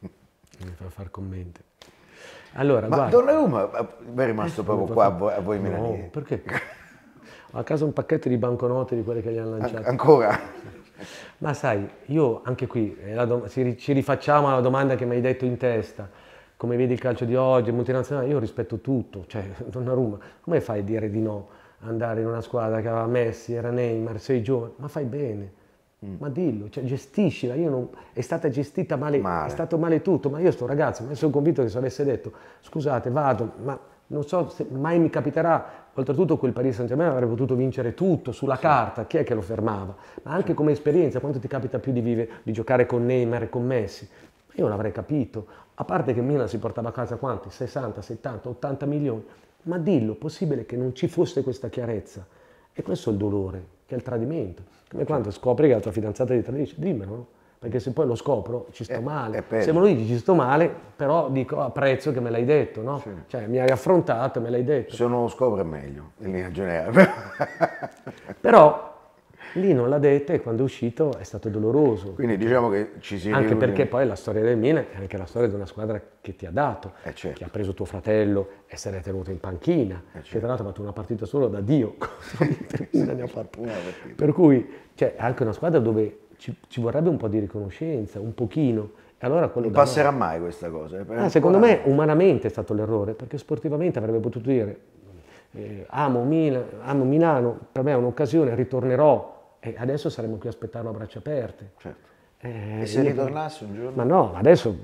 Mi fa far commenti. Allora, Ma guarda, Donnarumma eh, è rimasto eh, proprio qua a voi, a milanesi? No, perché? Ho a casa un pacchetto di banconote di quelle che gli hanno lanciato. An ancora? Ma sai, io anche qui, ci rifacciamo alla domanda che mi hai detto in testa, come vedi il calcio di oggi, multinazionale, io rispetto tutto, cioè Donnarumma, come fai a dire di no? andare in una squadra che aveva Messi, era Neymar, sei giovane, ma fai bene, mm. ma dillo, cioè, gestiscila, non, è stata gestita male, male, è stato male tutto, ma io sto ragazzo, ma sono convinto che se avesse detto, scusate, vado, ma non so se mai mi capiterà, oltretutto quel Paris Saint Germain avrebbe potuto vincere tutto sulla sì. carta, chi è che lo fermava? Ma anche sì. come esperienza, quanto ti capita più di, vive, di giocare con Neymar e con Messi? Io non l'avrei capito, a parte che Milan si portava a casa quanti? 60, 70, 80 milioni ma dillo, possibile che non ci fosse questa chiarezza? E questo è il dolore, che è il tradimento. Come certo. quando scopri che la tua fidanzata ti tradisce, dimmelo, no? perché se poi lo scopro ci sto è, eh, male. È se me lo dici ci sto male, però dico apprezzo che me l'hai detto, no? Sì. Cioè mi hai affrontato, me l'hai detto. Se non lo scopro è meglio, in linea generale. però Lì non l'ha detta e quando è uscito è stato doloroso. Quindi diciamo che ci si Anche riunisce. perché poi la storia del Milan è anche la storia di una squadra che ti ha dato, eh certo. che ha preso tuo fratello e se l'è tenuto in panchina, eh certo. che tra certo. l'altro ha fatto una partita solo da Dio. per cui cioè, è anche una squadra dove ci, ci vorrebbe un po' di riconoscenza, un pochino. Allora non passerà noi. mai questa cosa. Eh, ah, secondo me umanamente è stato l'errore, perché sportivamente avrebbe potuto dire eh, amo, Mil- amo, Milano, per me è un'occasione, ritornerò e adesso saremmo qui a aspettarlo a braccia aperte. Certo. Eh, e se ritornasse un giorno? Ma no, adesso,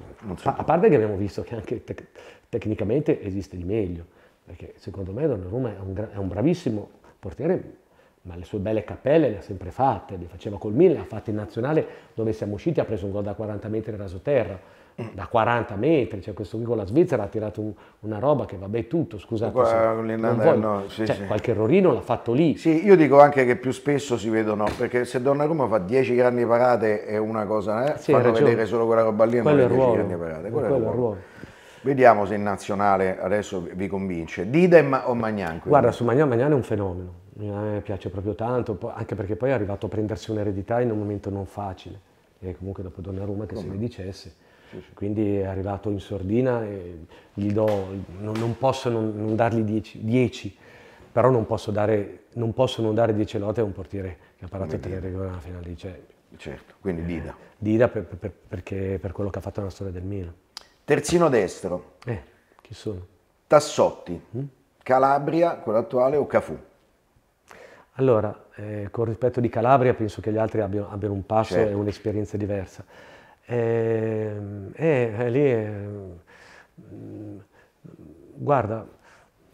pa- a parte che abbiamo visto che anche tec- tecnicamente esiste di meglio, perché secondo me Donnarumma è un, gra- è un bravissimo portiere, ma le sue belle cappelle le ha sempre fatte, le faceva col Milan, le ha fatte in nazionale dove siamo usciti, ha preso un gol da 40 metri raso terra Mm. da 40 metri, cioè questo qui con la Svizzera ha tirato un, una roba che vabbè tutto, scusate. Qua, voglio, no, sì, cioè, sì. Qualche errorino l'ha fatto lì. Sì, io dico anche che più spesso si vedono, perché se Donnarumma fa 10 grandi parate è una cosa, eh? sì, fanno vedere solo quella roba lì e non le 10 grandi parate. Quello, quello è il ruolo. Vediamo se in nazionale adesso vi convince. Didem o Magnan? Quindi? Guarda, su Magnan, Magnan è un fenomeno, mi piace proprio tanto, anche perché poi è arrivato a prendersi un'eredità in un momento non facile. E comunque dopo Donnarumma che Come? se ne dicesse sì, quindi è arrivato in sordina e gli do, non, non posso non, non dargli 10, però non posso, dare, non posso non dare 10 lotte a un portiere che ha parato tre rigori alla finale. Cioè, certo, quindi Dida. Eh, Dida per, per, perché, per quello che ha fatto nella storia del Milan. Terzino destro. Eh, chi sono? Tassotti, mm? Calabria, quello attuale o Cafù? Allora, eh, con rispetto di Calabria penso che gli altri abbiano, abbiano un passo certo. e un'esperienza diversa. Ehm, e, e eh, lì, eh, mm, guarda,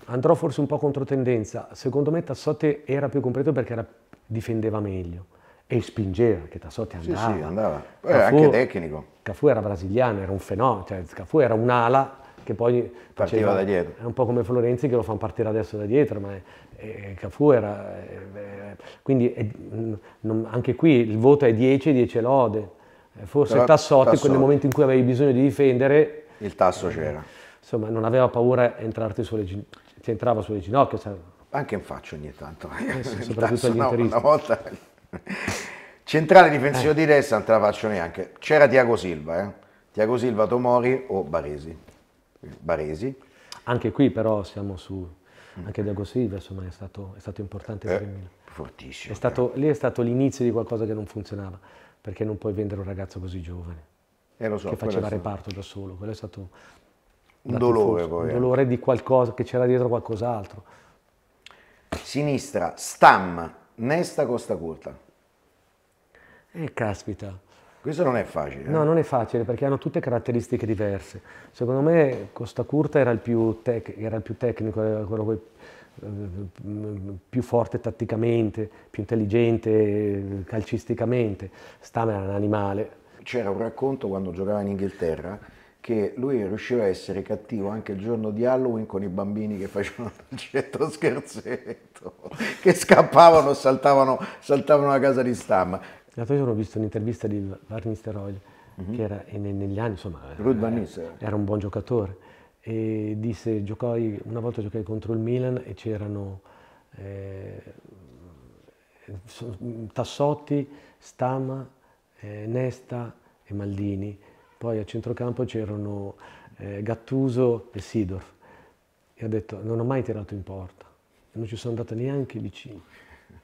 andrò forse un po' contro tendenza, secondo me Tassotti era più completo perché era, difendeva meglio e spingeva, che Tassotti andava. Sì, sì, andava. Poi Cafu, anche tecnico. Cafu era brasiliano, era un fenomeno, cioè Cafu era un'ala che poi partiva faceva, da dietro. È un po' come Florenzi che lo fanno partire adesso da dietro, ma è, eh, è, Cafu era... È, quindi mm, non, anche qui il voto è 10, 10 lode. Eh, forse Però Tassotti tasso... nel momento in cui avevi bisogno di difendere... Il tasso eh, c'era. Insomma, non aveva paura entrarti sulle, ti entrava sulle ginocchia. Cioè... Anche in faccia ogni tanto. Eh, sì, soprattutto agli no, interisti. Una volta... Centrale difensivo eh. di destra, non te la faccio neanche. C'era Tiago Silva, eh? Tiago Silva, Tomori o Baresi. Baresi. Anche qui però siamo su... Anche Diago Silva insomma, è, stato, è stato importante eh, per il Milan. Fortissimo. È stato, lì è stato l'inizio di qualcosa che non funzionava perché non puoi vendere un ragazzo così giovane. Eh, so, che faceva reparto da solo, quello è stato un dolore, fuso, poi, un eh. dolore di qualcosa, che c'era dietro qualcos'altro. Sinistra, Stam, Nesta, Costa Curta. Eh, caspita. Questo non è facile. No, eh? non è facile perché hanno tutte caratteristiche diverse. Secondo me Costa Curta era il più, tec era il più tecnico, quello che eh, più forte tatticamente, più intelligente calcisticamente, Stam era un animale. C'era un racconto quando giocava in Inghilterra che lui riusciva a essere cattivo anche il giorno di Halloween con i bambini che facevano dolcetto scherzetto, che scappavano, saltavano, saltavano a casa di Stam. Io ho visto un'intervista di Van Nistelrooy, mm -hmm. che era negli anni, insomma, era, era un buon giocatore e disse, giocai, una volta giocai contro il Milan e c'erano eh, Tassotti, Stama, eh, Nesta e Maldini, poi a centrocampo c'erano eh, Gattuso e Sidorf e ha detto non ho mai tirato in porta, non ci sono andato neanche vicino.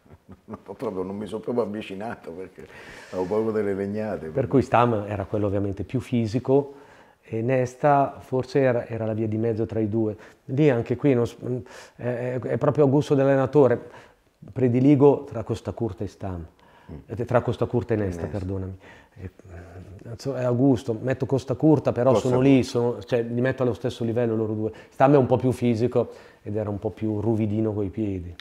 proprio, non mi sono proprio avvicinato perché avevo paura delle legnate. Per cui Stam era quello ovviamente più fisico, e Nesta forse era, era, la via di mezzo tra i due. Lì anche qui non, mm, è, è, proprio a gusto dell'allenatore, prediligo tra Costa Curta e Stam, mm. eh, tra Costa Curta e Nesta, Nesta. perdonami. Mm, è a gusto, metto Costa Curta, però Costa sono lì, sono, cioè, li metto allo stesso livello loro due. Stam è un po' più fisico ed era un po' più ruvidino coi piedi.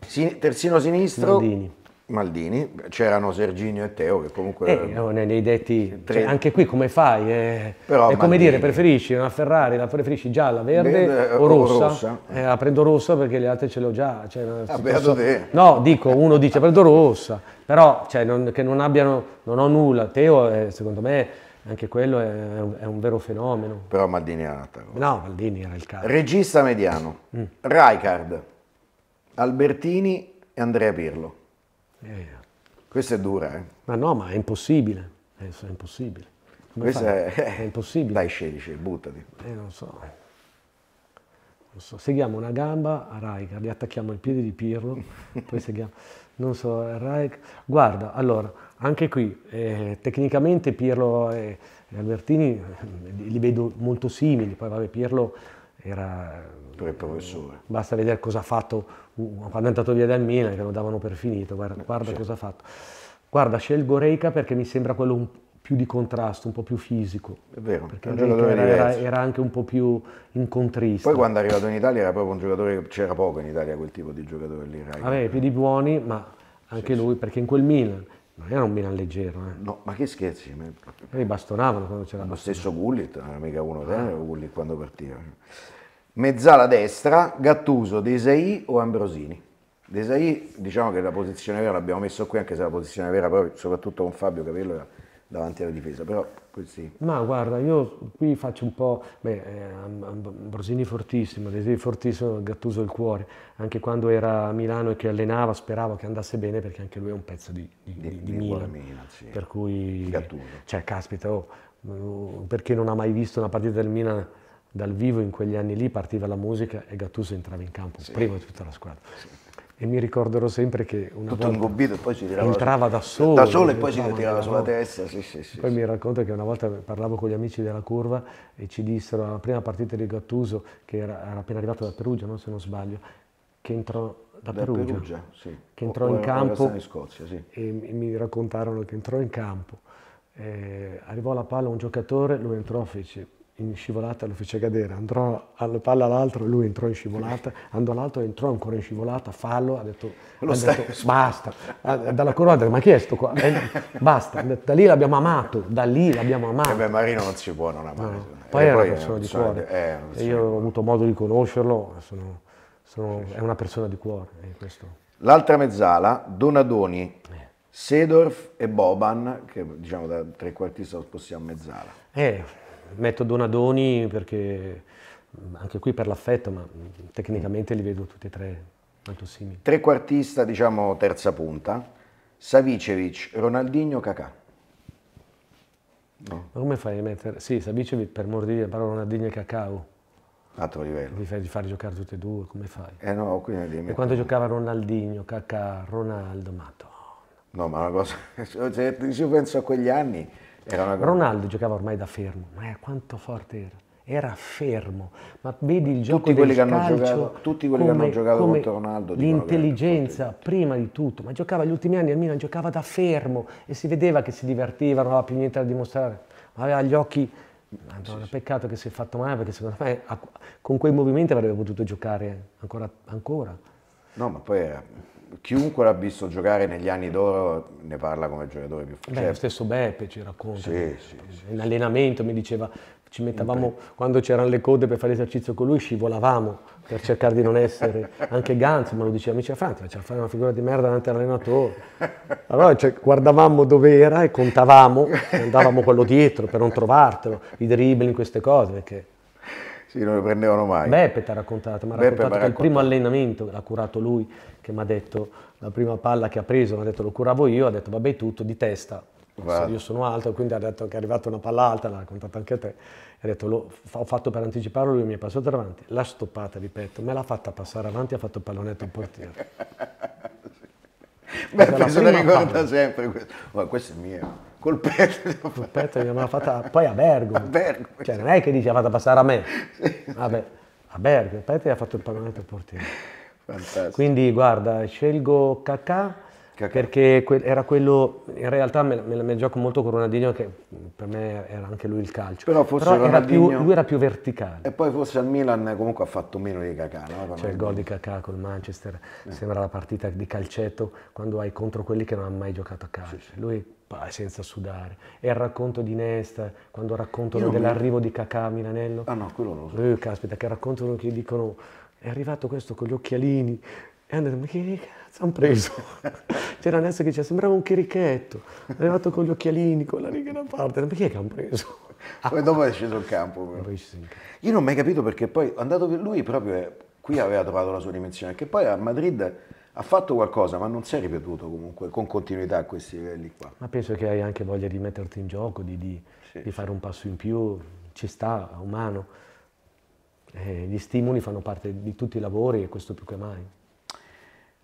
Sin terzino sinistro. Nandini. Maldini, c'erano Serginio e Teo che comunque... Eh, no, ne hai detti, cioè, tre... cioè, anche qui come fai? Eh, Però è Maldini... come dire, preferisci una Ferrari, la preferisci gialla, verde, verde o eh, rossa? O rossa. Eh, la prendo rossa perché le altre ce le ho già. Cioè, ah, posso... te. No, dico, uno dice prendo rossa, però cioè, non, che non abbiano, non ho nulla. Teo, è, secondo me, anche quello è, è, un vero fenomeno. Però Maldini è un'altra cosa. No, Maldini era il caso. Regista mediano, mm. Rijkaard, Albertini e Andrea Pirlo. Eh, eh. Questa è dura, eh? Ma no, ma è impossibile. È, è impossibile. Come Questa è... Eh, è impossibile. Dai, scegli, buttati. Eh, non so. Non so. Seguiamo una gamba a Raikar, gli attacchiamo il piede di Pirlo, poi seguiamo... Non so, Raikar... Guarda, allora, anche qui, eh, tecnicamente Pirlo e, e Albertini eh, li vedo molto simili, poi vabbè, Pirlo era per il professore. Basta vedere cosa ha fatto quando è andato via dal Milan, che lo davano per finito, guarda, eh, guarda cosa ha fatto. Guarda, scelgo Reika perché mi sembra quello un, più di contrasto, un po' più fisico. È vero, perché un era, era, era, anche un po' più incontrista. Poi quando è arrivato in Italia era proprio un giocatore, c'era poco in Italia quel tipo di giocatore lì. Reika. Vabbè, più di buoni, ma anche sì, lui, sì. perché in quel Milan non era un Milan leggero. Eh. No, ma che scherzi. Ma... E bastonavano quando c'era. Lo stesso Gullit, non eh, era mica uno tenero ah. Gullit quando partiva mezzala destra, Gattuso, Desai o Ambrosini. Desai, diciamo che la posizione vera l'abbiamo messo qui, anche se la posizione vera, però, soprattutto con Fabio Capello, era davanti alla difesa, però sì. Ma guarda, io qui faccio un po', beh, eh, Ambrosini fortissimo, Desai fortissimo, Gattuso il cuore, anche quando era a Milano e che allenava speravo che andasse bene perché anche lui è un pezzo di, di, di, di Milano, Milan, sì. per cui, Gattuso. cioè caspita, oh, mm, perché non ha mai visto una partita del Milan dal vivo in quegli anni lì partiva la musica e Gattuso entrava in campo, sì. prima di tutta la squadra. Sì. E mi ricorderò sempre che una Tutto volta e poi si tirava entrava da solo, da solo e poi si tirava sulla testa. Sì, sì, sì, poi mi racconta che una volta parlavo con gli amici della curva e ci dissero alla prima partita di Gattuso, che era, era appena arrivato da Perugia, non se non sbaglio, che entrò da, da Perugia, Perugia che entrò o, in campo in Scozia, e mi raccontarono che entrò in campo, eh, arrivò la palla un giocatore, lui entrò, e fece in scivolata lo fece cadere, andò alla palla all'altro e lui entrò in scivolata, andò all'altro e entrò ancora in scivolata, fallo, ha detto, lo ha detto basta, dalla corona ma chi è sto qua? Eh, basta, da lì l'abbiamo amato, da lì l'abbiamo amato. E eh beh Marino non si può non amare. No. Poi eh, e era poi una persona di cuore, è, è io ho avuto modo di conoscerlo, sono, sono, è una persona di cuore. L'altra mezzala, Donadoni, Sedorf e Boban, che diciamo da tre trequartista possiamo mezzala. Eh metto Donadoni perché mm, anche qui per l'affetto, ma mm, tecnicamente li vedo tutti e tre molto simili. Trequartista, diciamo terza punta, Savicevic, Ronaldinho, Cacà. No. Ma come fai a mettere? Sì, Savicevic per mordire, però Ronaldinho e Cacao. Oh. Altro livello. Di, far, di far giocare tutti e due, come fai? Eh no, quindi devi E quando giocava Ronaldinho, Cacà, Ronaldo, matto. No, ma una cosa... Se io penso a quegli anni una... Ronaldo giocava ormai da fermo, ma quanto forte era era fermo, ma vedi il gioco tutti quelli che hanno giocato, tutti quelli come, che hanno giocato contro Ronaldo, l'intelligenza prima di tutto, ma giocava gli ultimi anni al Milan, giocava da fermo e si vedeva che si divertiva, non aveva più niente da dimostrare, aveva gli occhi Madonna, sì, peccato che si è fatto male perché secondo me con quei movimenti avrebbe potuto giocare ancora, ancora. No, ma poi era... Eh, chiunque l'ha visto giocare negli anni d'oro ne parla come giocatore più forte. Cioè... lo stesso Beppe ci racconta. Sì, sì, in allenamento mi diceva, ci mettavamo, quando c'erano le code per fare esercizio con lui, scivolavamo per cercare di non essere, anche Gantz me lo diceva, mi diceva Franti, facciamo fare una figura di merda davanti all'allenatore. Allora cioè, guardavamo dove era e contavamo, andavamo quello dietro per non trovartelo, i dribbling, queste cose, perché sì, non lo prendevano mai. Beppe ti ha raccontato, mi ha raccontato che raccontato. il primo allenamento l'ha curato lui, che mi ha detto, la prima palla che ha preso, mi ha detto lo curavo io, ha detto vabbè tutto, di testa, Vale. Io sono alto, quindi ha detto che è arrivata una palla alta, l'ha raccontato anche a te. Ha detto, lo, ho fatto per anticiparlo, lui mi ha passato davanti, l'ha stoppata, ripeto, me l'ha fatta passare avanti, ha fatto il pallonetto al portiere. sì. Beh, se la ricorda palla. sempre questo. Ma questo è mio. Col petto. Col petto gli mi ha fatta, poi a Bergamo. A Bergamo. Cioè, cioè non è che dici ha fatto passare a me. Vabbè, a Bergamo, il petto gli ha fatto il pagamento al portiere. Fantastico. Quindi guarda, scelgo Kakà perché era quello, in realtà me, la gioco molto con Ronaldinho che per me era anche lui il calcio, però, forse però era più, lui era più verticale. E poi forse al Milan comunque ha fatto meno di Cacà. No? C'è il gol di Cacà col Manchester, eh. sembra la partita di calcetto quando hai contro quelli che non hanno mai giocato a calcio, sì, sì. lui senza sudare, e il racconto di Nesta, quando raccontano dell'arrivo mi... di Cacà a Milanello. Ah no, quello non lo so. Eh, caspita, che raccontano che dicono è arrivato questo con gli occhialini e hanno detto ma che ci preso. C'era Nessa che diceva, sembrava un chirichetto, è arrivato con gli occhialini, con la riga da parte, perché che hanno preso? Ah, poi dopo è sceso il campo. Io non ho mai capito perché poi, andato per lui proprio qui aveva trovato la sua dimensione, che poi a Madrid ha fatto qualcosa, ma non si è ripetuto comunque con continuità a questi livelli qua. Ma penso che hai anche voglia di metterti in gioco, di, di, sì, di fare un passo in più, ci sta, umano. Eh, gli stimoli fanno parte di tutti i lavori e questo più che mai.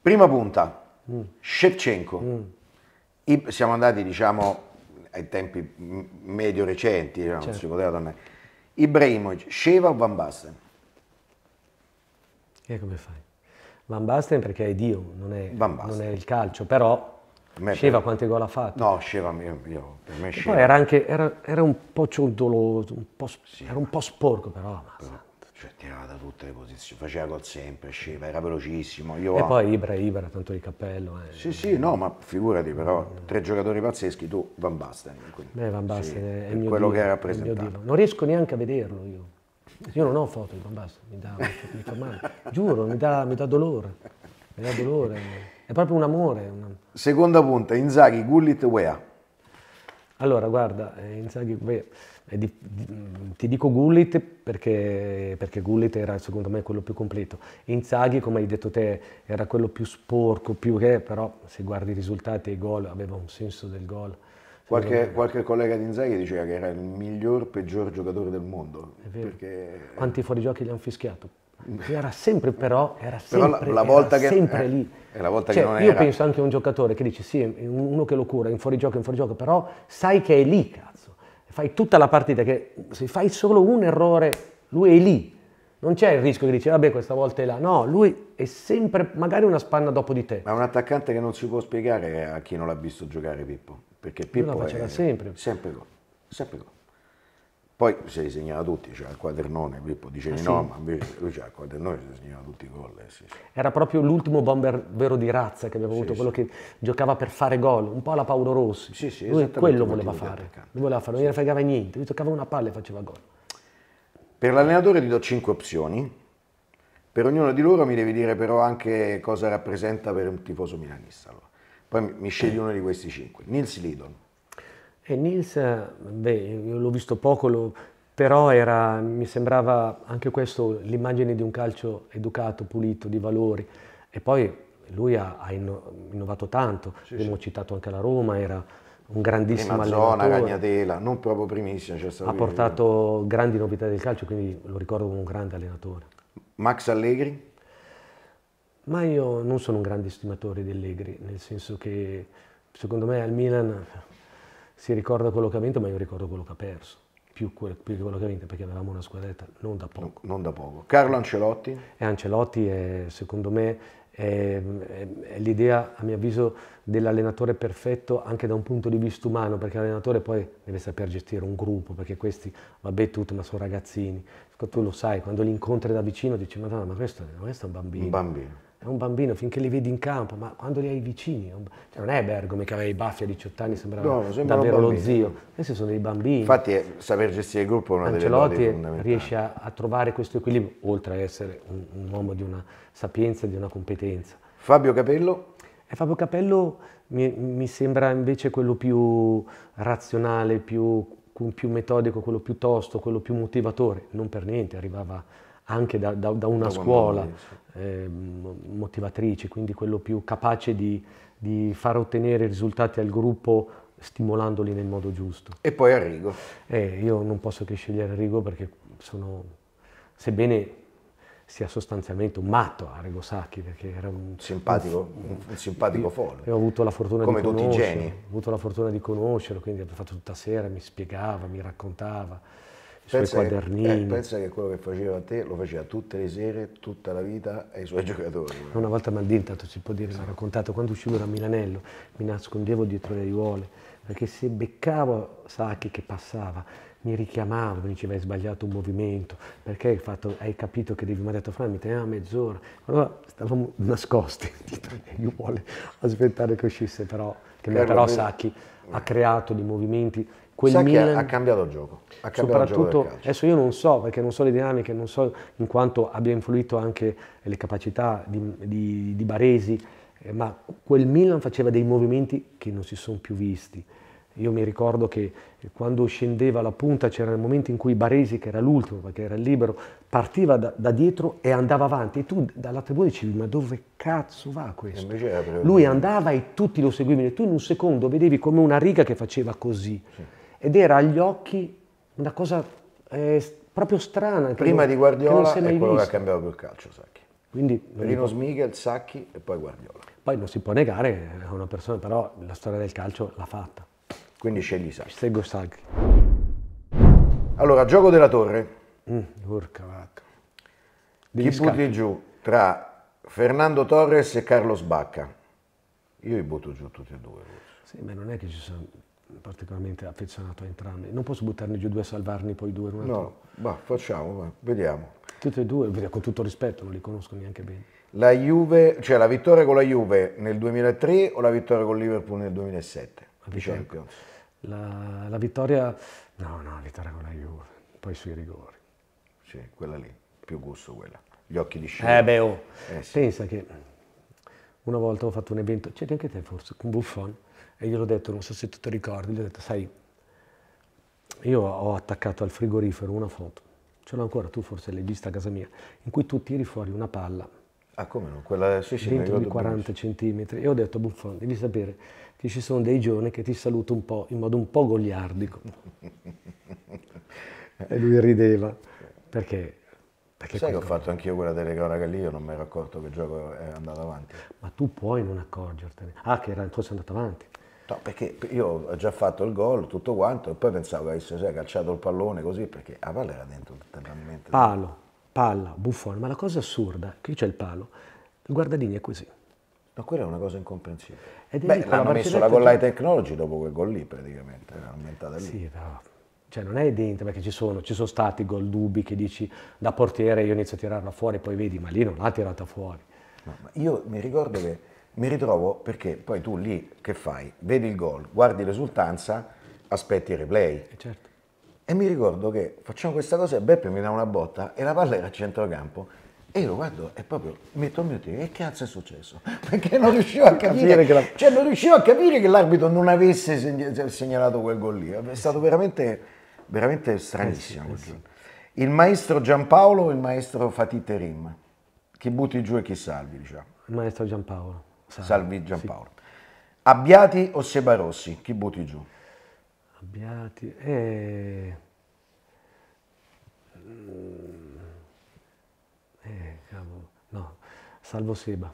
Prima punta, mm. Shevchenko. Mm. siamo andati, diciamo, ai tempi medio recenti, diciamo, certo. non si certo. poteva tornare. Ibrahimovic, Sheva o Van Basten? E come fai? Van Basten perché è Dio, non è, non è il calcio, però Sheva per... quanti gol ha fatto? No, Sheva, io, io, per me Sceva. Era, era, era un po' ciondoloso, un po', sì, era un po' sporco però. Ma... però cioè tirava da tutte le posizioni, faceva col sempre, sceva, era velocissimo. Io, e poi Ibra, Ibra, tanto di cappello. Eh. Sì, sì, no, ma figurati però, tre giocatori pazzeschi, tu Van Basten. Quindi, eh, Van Basten sì, è, è quello Dio, che ha rappresentato. Non riesco neanche a vederlo io. Io non ho foto di Van Basten, mi dà, mi fa male. Giuro, mi dà, mi dà dolore. Mi dà dolore. È proprio un amore. Una... Seconda punta, Inzaghi, Gullit, Wea. Allora, guarda, eh, Inzaghi, Wea di, ti dico Gullit perché, perché, Gullit era secondo me quello più completo. Inzaghi, come hai detto te, era quello più sporco, più che, però se guardi i risultati e i gol, aveva un senso del gol. Qualche, qualche, collega di Inzaghi diceva che era il miglior, peggior giocatore del mondo. È Perché... Quanti fuorigiochi gli hanno fischiato? Era sempre però, era sempre, però la, eh, la volta era che, sempre eh, lì. La volta cioè, che non io era. penso anche a un giocatore che dice sì, uno che lo cura, in fuorigioco, in fuorigioco, però sai che è lì, cazzo fai tutta la partita che se fai solo un errore, lui è lì. Non c'è il rischio che dici, vabbè, questa volta è là. No, lui è sempre, magari una spanna dopo di te. Ma è un attaccante che non si può spiegare a chi non l'ha visto giocare Pippo. Perché Pippo lo faceva sempre. Sempre gol. Sempre gol. Poi si segnava tutti, c'era il quadernone, Pippo diceva eh sì. no, ma lui c'era il quadernone, si disegnava tutti i gol. Eh, sì, sì. Era proprio l'ultimo bomber vero di razza che abbiamo avuto, quello che giocava per fare gol, un po' alla Paolo Rossi. Sì, sì, lui quello voleva fare, lui voleva fare, non gli fregava niente, lui toccava una palla e faceva gol. Per l'allenatore ti do cinque opzioni, per ognuno di loro mi devi dire però anche cosa rappresenta per un tifoso milanista. Allora. Poi mi scegli eh. uno di questi cinque. Nils Lidon, e Nils, beh, io l'ho visto poco, lo, però era, mi sembrava anche questo l'immagine di un calcio educato, pulito, di valori. E poi lui ha, ha innovato tanto, sì, abbiamo sì. citato anche la Roma, era un grandissimo Prima allenatore. zona, Ragnatela, non proprio primissimo. Cioè ha portato qui. grandi novità del calcio, quindi lo ricordo come un grande allenatore. Max Allegri? Ma io non sono un grande stimatore di Allegri, nel senso che secondo me al Milan si ricorda quello che ha vinto, ma io ricordo quello che ha perso. Più, que- più quello che ha vinto, perché avevamo una squadretta non da poco. No, non da poco. Carlo Ancelotti? E Ancelotti, è, secondo me, è, è, è, l'idea, a mio avviso, dell'allenatore perfetto anche da un punto di vista umano, perché l'allenatore poi deve saper gestire un gruppo, perché questi, vabbè tutto, ma sono ragazzini. Tu lo sai, quando li incontri da vicino dici, ma questo, questo è un bambino. Un bambino è un bambino finché li vedi in campo, ma quando li hai vicini, cioè non è Bergome che aveva i baffi a 18 anni, sembrava no, sembra davvero lo zio, questi sono dei bambini. Infatti è, eh, saper gestire il gruppo è una Ancelotti delle fondamentali. riesce a, a, trovare questo equilibrio, oltre ad essere un, un uomo di una sapienza e di una competenza. Fabio Capello? E Fabio Capello mi, mi sembra invece quello più razionale, più, più metodico, quello più tosto, quello più motivatore, non per niente arrivava anche da, da, da una da scuola eh, motivatrice, quindi quello più capace di, di far ottenere risultati al gruppo stimolandoli nel modo giusto. E poi Arrigo. Eh, io non posso che scegliere Arrigo perché sono, sebbene sia sostanzialmente un matto Arrigo Sacchi perché era un simpatico, un, un simpatico folle. ho avuto la fortuna Come di conoscerlo. Come tutti i geni. Ho avuto la fortuna di conoscerlo, quindi abbiamo fatto tutta sera, mi spiegava, mi raccontava i suoi pensa quadernini. Che, eh, pensa che quello che faceva a te lo faceva tutte le sere, tutta la vita ai suoi giocatori. Una volta Maldini, intanto si può dire, sì. mi ha raccontato, quando uscivo da Milanello mi nascondevo dietro le aiuole, perché se beccavo Sacchi che passava, mi richiamavo, mi diceva hai sbagliato un movimento, perché hai, fatto, hai capito che devi mandare a Fran, mi teneva mezz'ora. Allora stavamo nascosti dietro le aiuole, aspettare che uscisse, però, che però Sacchi ha creato dei movimenti quel Sa Milan... ha cambiato gioco. Ha cambiato soprattutto, gioco adesso io non so, perché non so le dinamiche, non so in quanto abbia influito anche le capacità di, di, di Baresi, eh, ma quel Milan faceva dei movimenti che non si sono più visti. Io mi ricordo che quando scendeva la punta c'era il momento in cui Baresi, che era l'ultimo perché era libero, partiva da, da, dietro e andava avanti. E tu dalla tribuna dicevi: Ma dove cazzo va questo? Lui andava e tutti lo seguivano. E tu in un secondo vedevi come una riga che faceva così. Sì ed era agli occhi una cosa eh, proprio strana. Prima di Guardiola che è quello visto. che ha cambiato più il calcio, Sacchi. Quindi, Rino Smigel, Sacchi e poi Guardiola. Poi non si può negare è una persona, però la storia del calcio l'ha fatta. Quindi scegli Sacchi. Seguo Sacchi. Allora, gioco della torre. Mm, urca vacca. Chi butti giù tra Fernando Torres e Carlos Bacca? Io li butto giù tutti e due. Sì, ma non è che ci sono particolarmente affezionato a entrambi. Non posso buttarne giù due e salvarne poi due un altro? No, ma facciamo, ma vediamo. Tutti e due, con tutto rispetto, non li conosco neanche bene. La Juve, cioè la vittoria con la Juve nel 2003 o la vittoria con Liverpool nel 2007? La vittoria, la, la vittoria, no, no, la vittoria con la Juve, poi sui rigori. Sì, quella lì, più gusto quella. Gli occhi di scena. Eh beh, oh. eh, sì. pensa che una volta ho fatto un evento, c'eri anche te forse, con Buffon, e gliel'ho detto, non so se tu ti ricordi, gli ho detto, sai, io ho attaccato al frigorifero una foto, ce l'ho ancora, tu forse l'hai vista a casa mia, in cui tu tiri fuori una palla. Ah, come no? Quella sì, sì, dentro di 40 centimetri. E ho detto, Buffon, devi sapere che ci sono dei giorni che ti saluto un po', in modo un po' goliardico. e lui rideva, perché... perché Sai che ho fatto anch'io quella delle telecronaca lì, io non mi ero accorto che il gioco era andato avanti. Ma tu puoi non accorgertene. Ah, che era, forse è andato avanti. No, perché io ho già fatto il gol, tutto quanto, e poi pensavo che avesse calciato il pallone così, perché a palla era dentro totalmente. Palo, palla, buffone, ma la cosa assurda, qui c'è il palo, il guardalini è così. Ma quella è una cosa incomprensibile. Ed Beh, l'hanno messo la Gollai che... Technology dopo quel gol lì praticamente, era aumentata lì. Sì, però... Cioè non è dentro, perché ci sono, ci sono stati gol dubbi che dici da portiere io inizio a tirarla fuori, poi vedi, ma lì non l'ha tirata fuori. No, io mi ricordo che mi ritrovo perché poi tu lì che fai? Vedi il gol, guardi l'esultanza, aspetti il replay. Eh, certo. E mi ricordo che facciamo questa cosa e Beppe mi dà una botta e la palla era a centrocampo. E io lo guardo e proprio metto il mio tiro, che cazzo è successo? Perché non riuscivo a capire, che, la... cioè, non riuscivo a capire che l'arbitro non avesse segnalato quel gol lì. È stato veramente, veramente eh stranissimo. Eh sì, il maestro Giampaolo o il maestro Fatite Rim? Chi butti giù e chi salvi, diciamo. Il maestro Giampaolo. Salvi Giampaolo. Sì. Abbiati o Sebarossi? Chi butti giù? Abbiati... Eh... Mm, eh, cavolo, no, salvo Seba.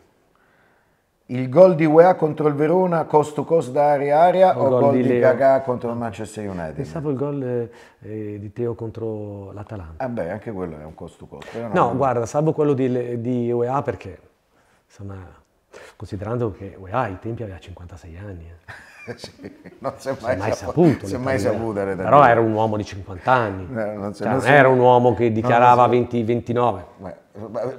Il gol di UEA contro il Verona, cost to cost da area area o, o gol, gol, di, di Gaga contro il Manchester United? Pensavo il gol eh, eh, di Teo contro l'Atalanta. Eh beh, anche quello è un cost to cost. No, guarda, salvo quello di, di UEA perché insomma Considerando che UEA ai tempi aveva 56 anni. Eh. sì, non si è mai, mai saputo. Si è mai saputo. Però era un uomo di 50 anni. Eh, non, cioè, non, non era un uomo che dichiarava 20, 29. Beh,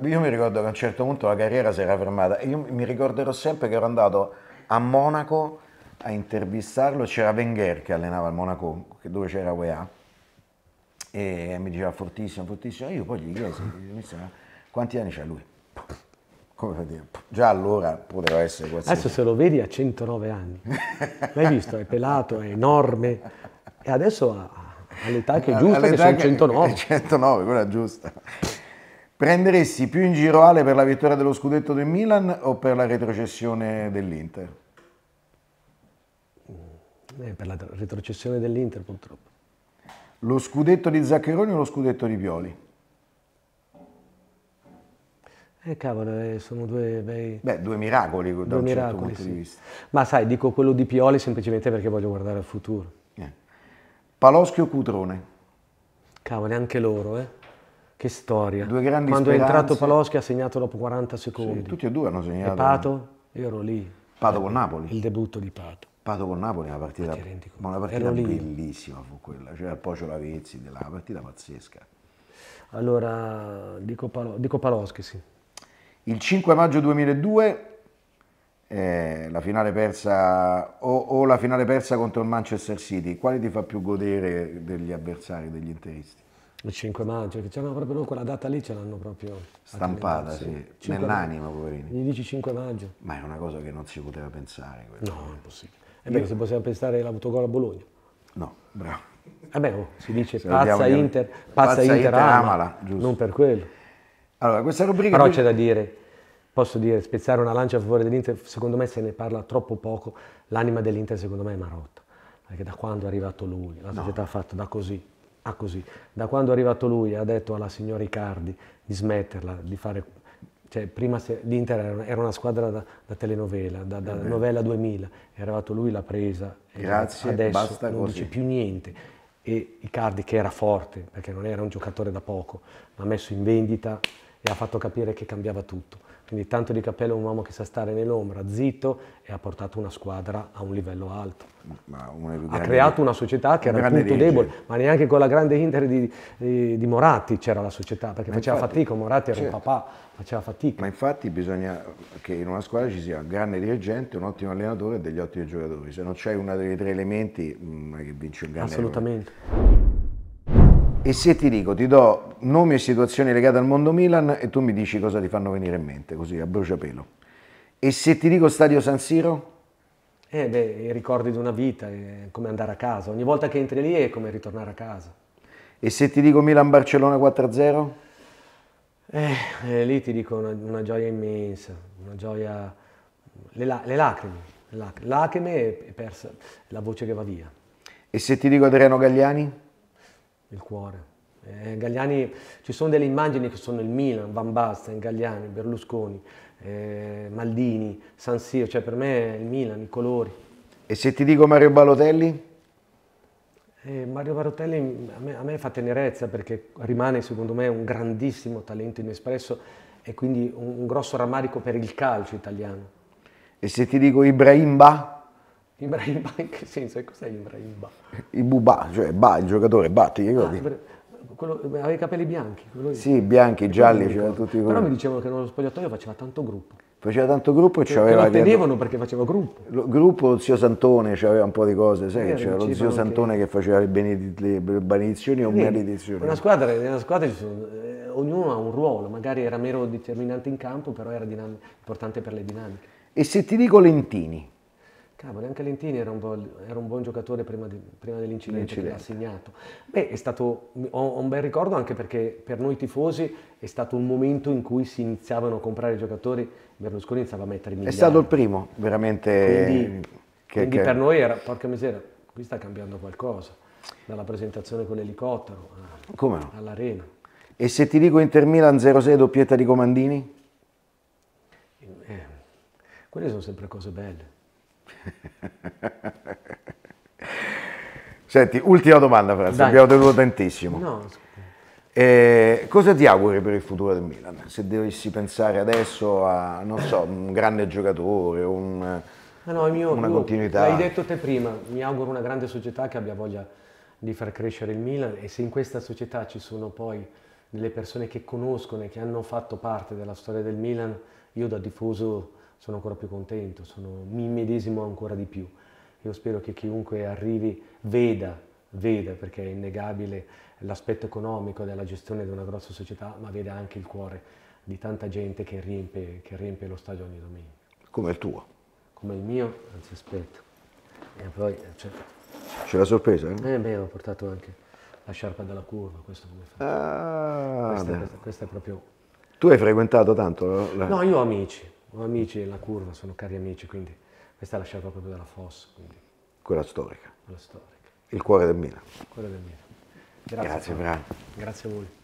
io mi ricordo che a un certo punto la carriera si era fermata e io mi ricorderò sempre che ero andato a Monaco a intervistarlo, c'era Wenger che allenava il Monaco, dove c'era UEA, e mi diceva fortissimo, fortissimo, io poi gli chiesi, quanti anni c'ha lui? come dire, già allora poteva essere qualsiasi. Adesso se lo vedi ha 109 anni, l'hai visto, è pelato, è enorme e adesso ha, l'età che è giusta, che, che 109. 109, quella giusta. Prenderesti più in giro Ale per la vittoria dello scudetto del Milan o per la retrocessione dell'Inter? Mm, eh, per la retrocessione dell'Inter purtroppo. Lo scudetto di Zaccheroni o lo scudetto di Pioli? Eh cavolo, eh, sono due bei... Beh, due miracoli due da un certo miracoli, certo punto sì. di vista. Ma sai, dico quello di Pioli semplicemente perché voglio guardare al futuro. Eh. Paloschio Cutrone. Cavolo, anche loro, eh. Che storia. Due grandi Quando speranze. è entrato Paloschi ha segnato dopo 40 secondi. Sì, tutti e due hanno segnato. E Pato? Io ero lì. Pato eh, con Napoli? Il debutto di Pato. Pato con Napoli è una partita, ma una partita bellissima fu quella, cioè al la Lavezzi, una partita pazzesca. Allora, dico, Palo, dico Paloschi, sì. Il 5 maggio 2002 eh, la finale persa o, o, la finale persa contro il Manchester City, quale ti fa più godere degli avversari, degli interisti? Il 5 maggio, che c'erano proprio quella data lì, ce l'hanno proprio stampata, sì, sì. nell'anima, poverini. Gli dici 5 maggio. Ma è una cosa che non si poteva pensare. Quella. No, è impossibile. È eh vero, Io... se possiamo pensare all'autogol a Bologna. No, bravo. Vabbè, eh oh, si dice se pazza Inter, pazza, pazza Inter, Inter amala, non per quello. Allora, questa rubrica... Però c'è da dire, posso dire, spezzare una lancia a favore dell'Inter, secondo me se ne parla troppo poco, l'anima dell'Inter secondo me è marotta, perché da quando è arrivato lui, la società no. ha fatto da così a così, da quando è arrivato lui ha detto alla signora Icardi di smetterla, di fare, cioè prima se, l'Inter era una squadra da, da telenovela, da, da eh novella 2000, è arrivato lui, l'ha presa, Grazie, adesso non così. dice più niente e Icardi che era forte, perché non era un giocatore da poco, l'ha messo in vendita e ha fatto capire che cambiava tutto. Quindi tanto di capello è un uomo che sa stare nell'ombra, zitto e ha portato una squadra a un livello alto. Un ha creato una società che un era un debole, ma neanche con la grande Inter di, di, di Moratti c'era la società, perché ma faceva infatti, fatica, Moratti era certo. un papà, faceva fatica. Ma infatti bisogna che in una squadra ci sia un grande dirigente, un ottimo allenatore e degli ottimi giocatori. Se non c'è uno dei tre elementi mm, non è che vinci un grande Assolutamente. Allenatore e se ti dico, ti do nomi e situazioni legate al mondo Milan e tu mi dici cosa ti fanno venire in mente, così a bruciapelo. E se ti dico Stadio San Siro? Eh beh, i ricordi di una vita, è eh, come andare a casa. Ogni volta che entri lì è come ritornare a casa. E se ti dico Milan-Barcellona 4-0? Eh, eh, lì ti dico una, una, gioia immensa, una gioia... Le, la, le lacrime, le lacrime, lacrime e persa la voce che va via. E se ti dico Adriano Gagliani? il cuore. Eh, Gagliani, ci sono delle immagini che sono il Milan, Van Basten, Gagliani, Berlusconi, eh, Maldini, San Siro, cioè per me il Milan, i colori. E se ti dico Mario Balotelli? Eh, Mario Balotelli a me, a me fa tenerezza perché rimane secondo me un grandissimo talento inespresso e quindi un, un grosso rammarico per il calcio italiano. E se ti dico Ibrahimba? Ibrahim Ba in che senso? E cos'è Ibrahim Ba? Ibu Ba, cioè Ba, il giocatore Ba, ti ricordi? Ah, quello, aveva i capelli bianchi. Quello sì, bianchi, gialli, c'erano tutti i colori. Però mi dicevano che nello spogliatoio faceva tanto gruppo. Faceva tanto gruppo e ci aveva... Che lo tenevano perché faceva gruppo. Lo, gruppo, lo zio Santone, c'aveva un po' di cose, sai, eh, c'era lo zio Santone che, che faceva le, benediz- le benedizioni o maledizioni. Una squadra, nella squadra ci sono, eh, ognuno ha un ruolo, magari era meno determinante in campo, però era dinam- importante per le dinamiche. E se ti dico Lentini? Cavolo, anche Lentini era un, era un buon giocatore prima, di, prima dell'incidente che ha segnato. Beh, è stato, ho, ho un bel ricordo anche perché per noi tifosi è stato un momento in cui si iniziavano a comprare i giocatori, Berlusconi iniziava a mettere miliardi. È stato il primo, veramente. Quindi, che, quindi che... per noi era, porca miseria, qui sta cambiando qualcosa, dalla presentazione con l'elicottero no? all'arena. E se ti dico Inter Milan 06 doppietta di Comandini? Eh, quelle sono sempre cose belle. Senti, ultima domanda Franz, abbiamo tenuto tantissimo. No, eh, cosa ti auguri per il futuro del Milan? Se dovessi pensare adesso a, non so, un grande giocatore, un, ah no, mio, una continuità. L'hai detto te prima, mi auguro una grande società che abbia voglia di far crescere il Milan e se in questa società ci sono poi delle persone che conoscono e che hanno fatto parte della storia del Milan, io da diffuso sono ancora più contento, sono, mi medesimo ancora di più. Io spero che chiunque arrivi veda, veda perché è innegabile l'aspetto economico della gestione di una grossa società, ma veda anche il cuore di tanta gente che riempie, che riempie lo stadio ogni domenica. Come il tuo? Come il mio, anzi aspetta. E poi eh, c'è, cioè, c'è la sorpresa? Eh? eh beh, ho portato anche la sciarpa della curva, questo come fa. Ah, questa, questa, questa, è proprio... Tu hai frequentato tanto? La... No, io ho amici, amici nella curva, sono cari amici, quindi questa è lasciata proprio dalla FOS. Quindi. Quella storica. Quella storica. Il cuore del Milan. Il cuore del Milan. Grazie. Grazie, Fran. Grazie a voi.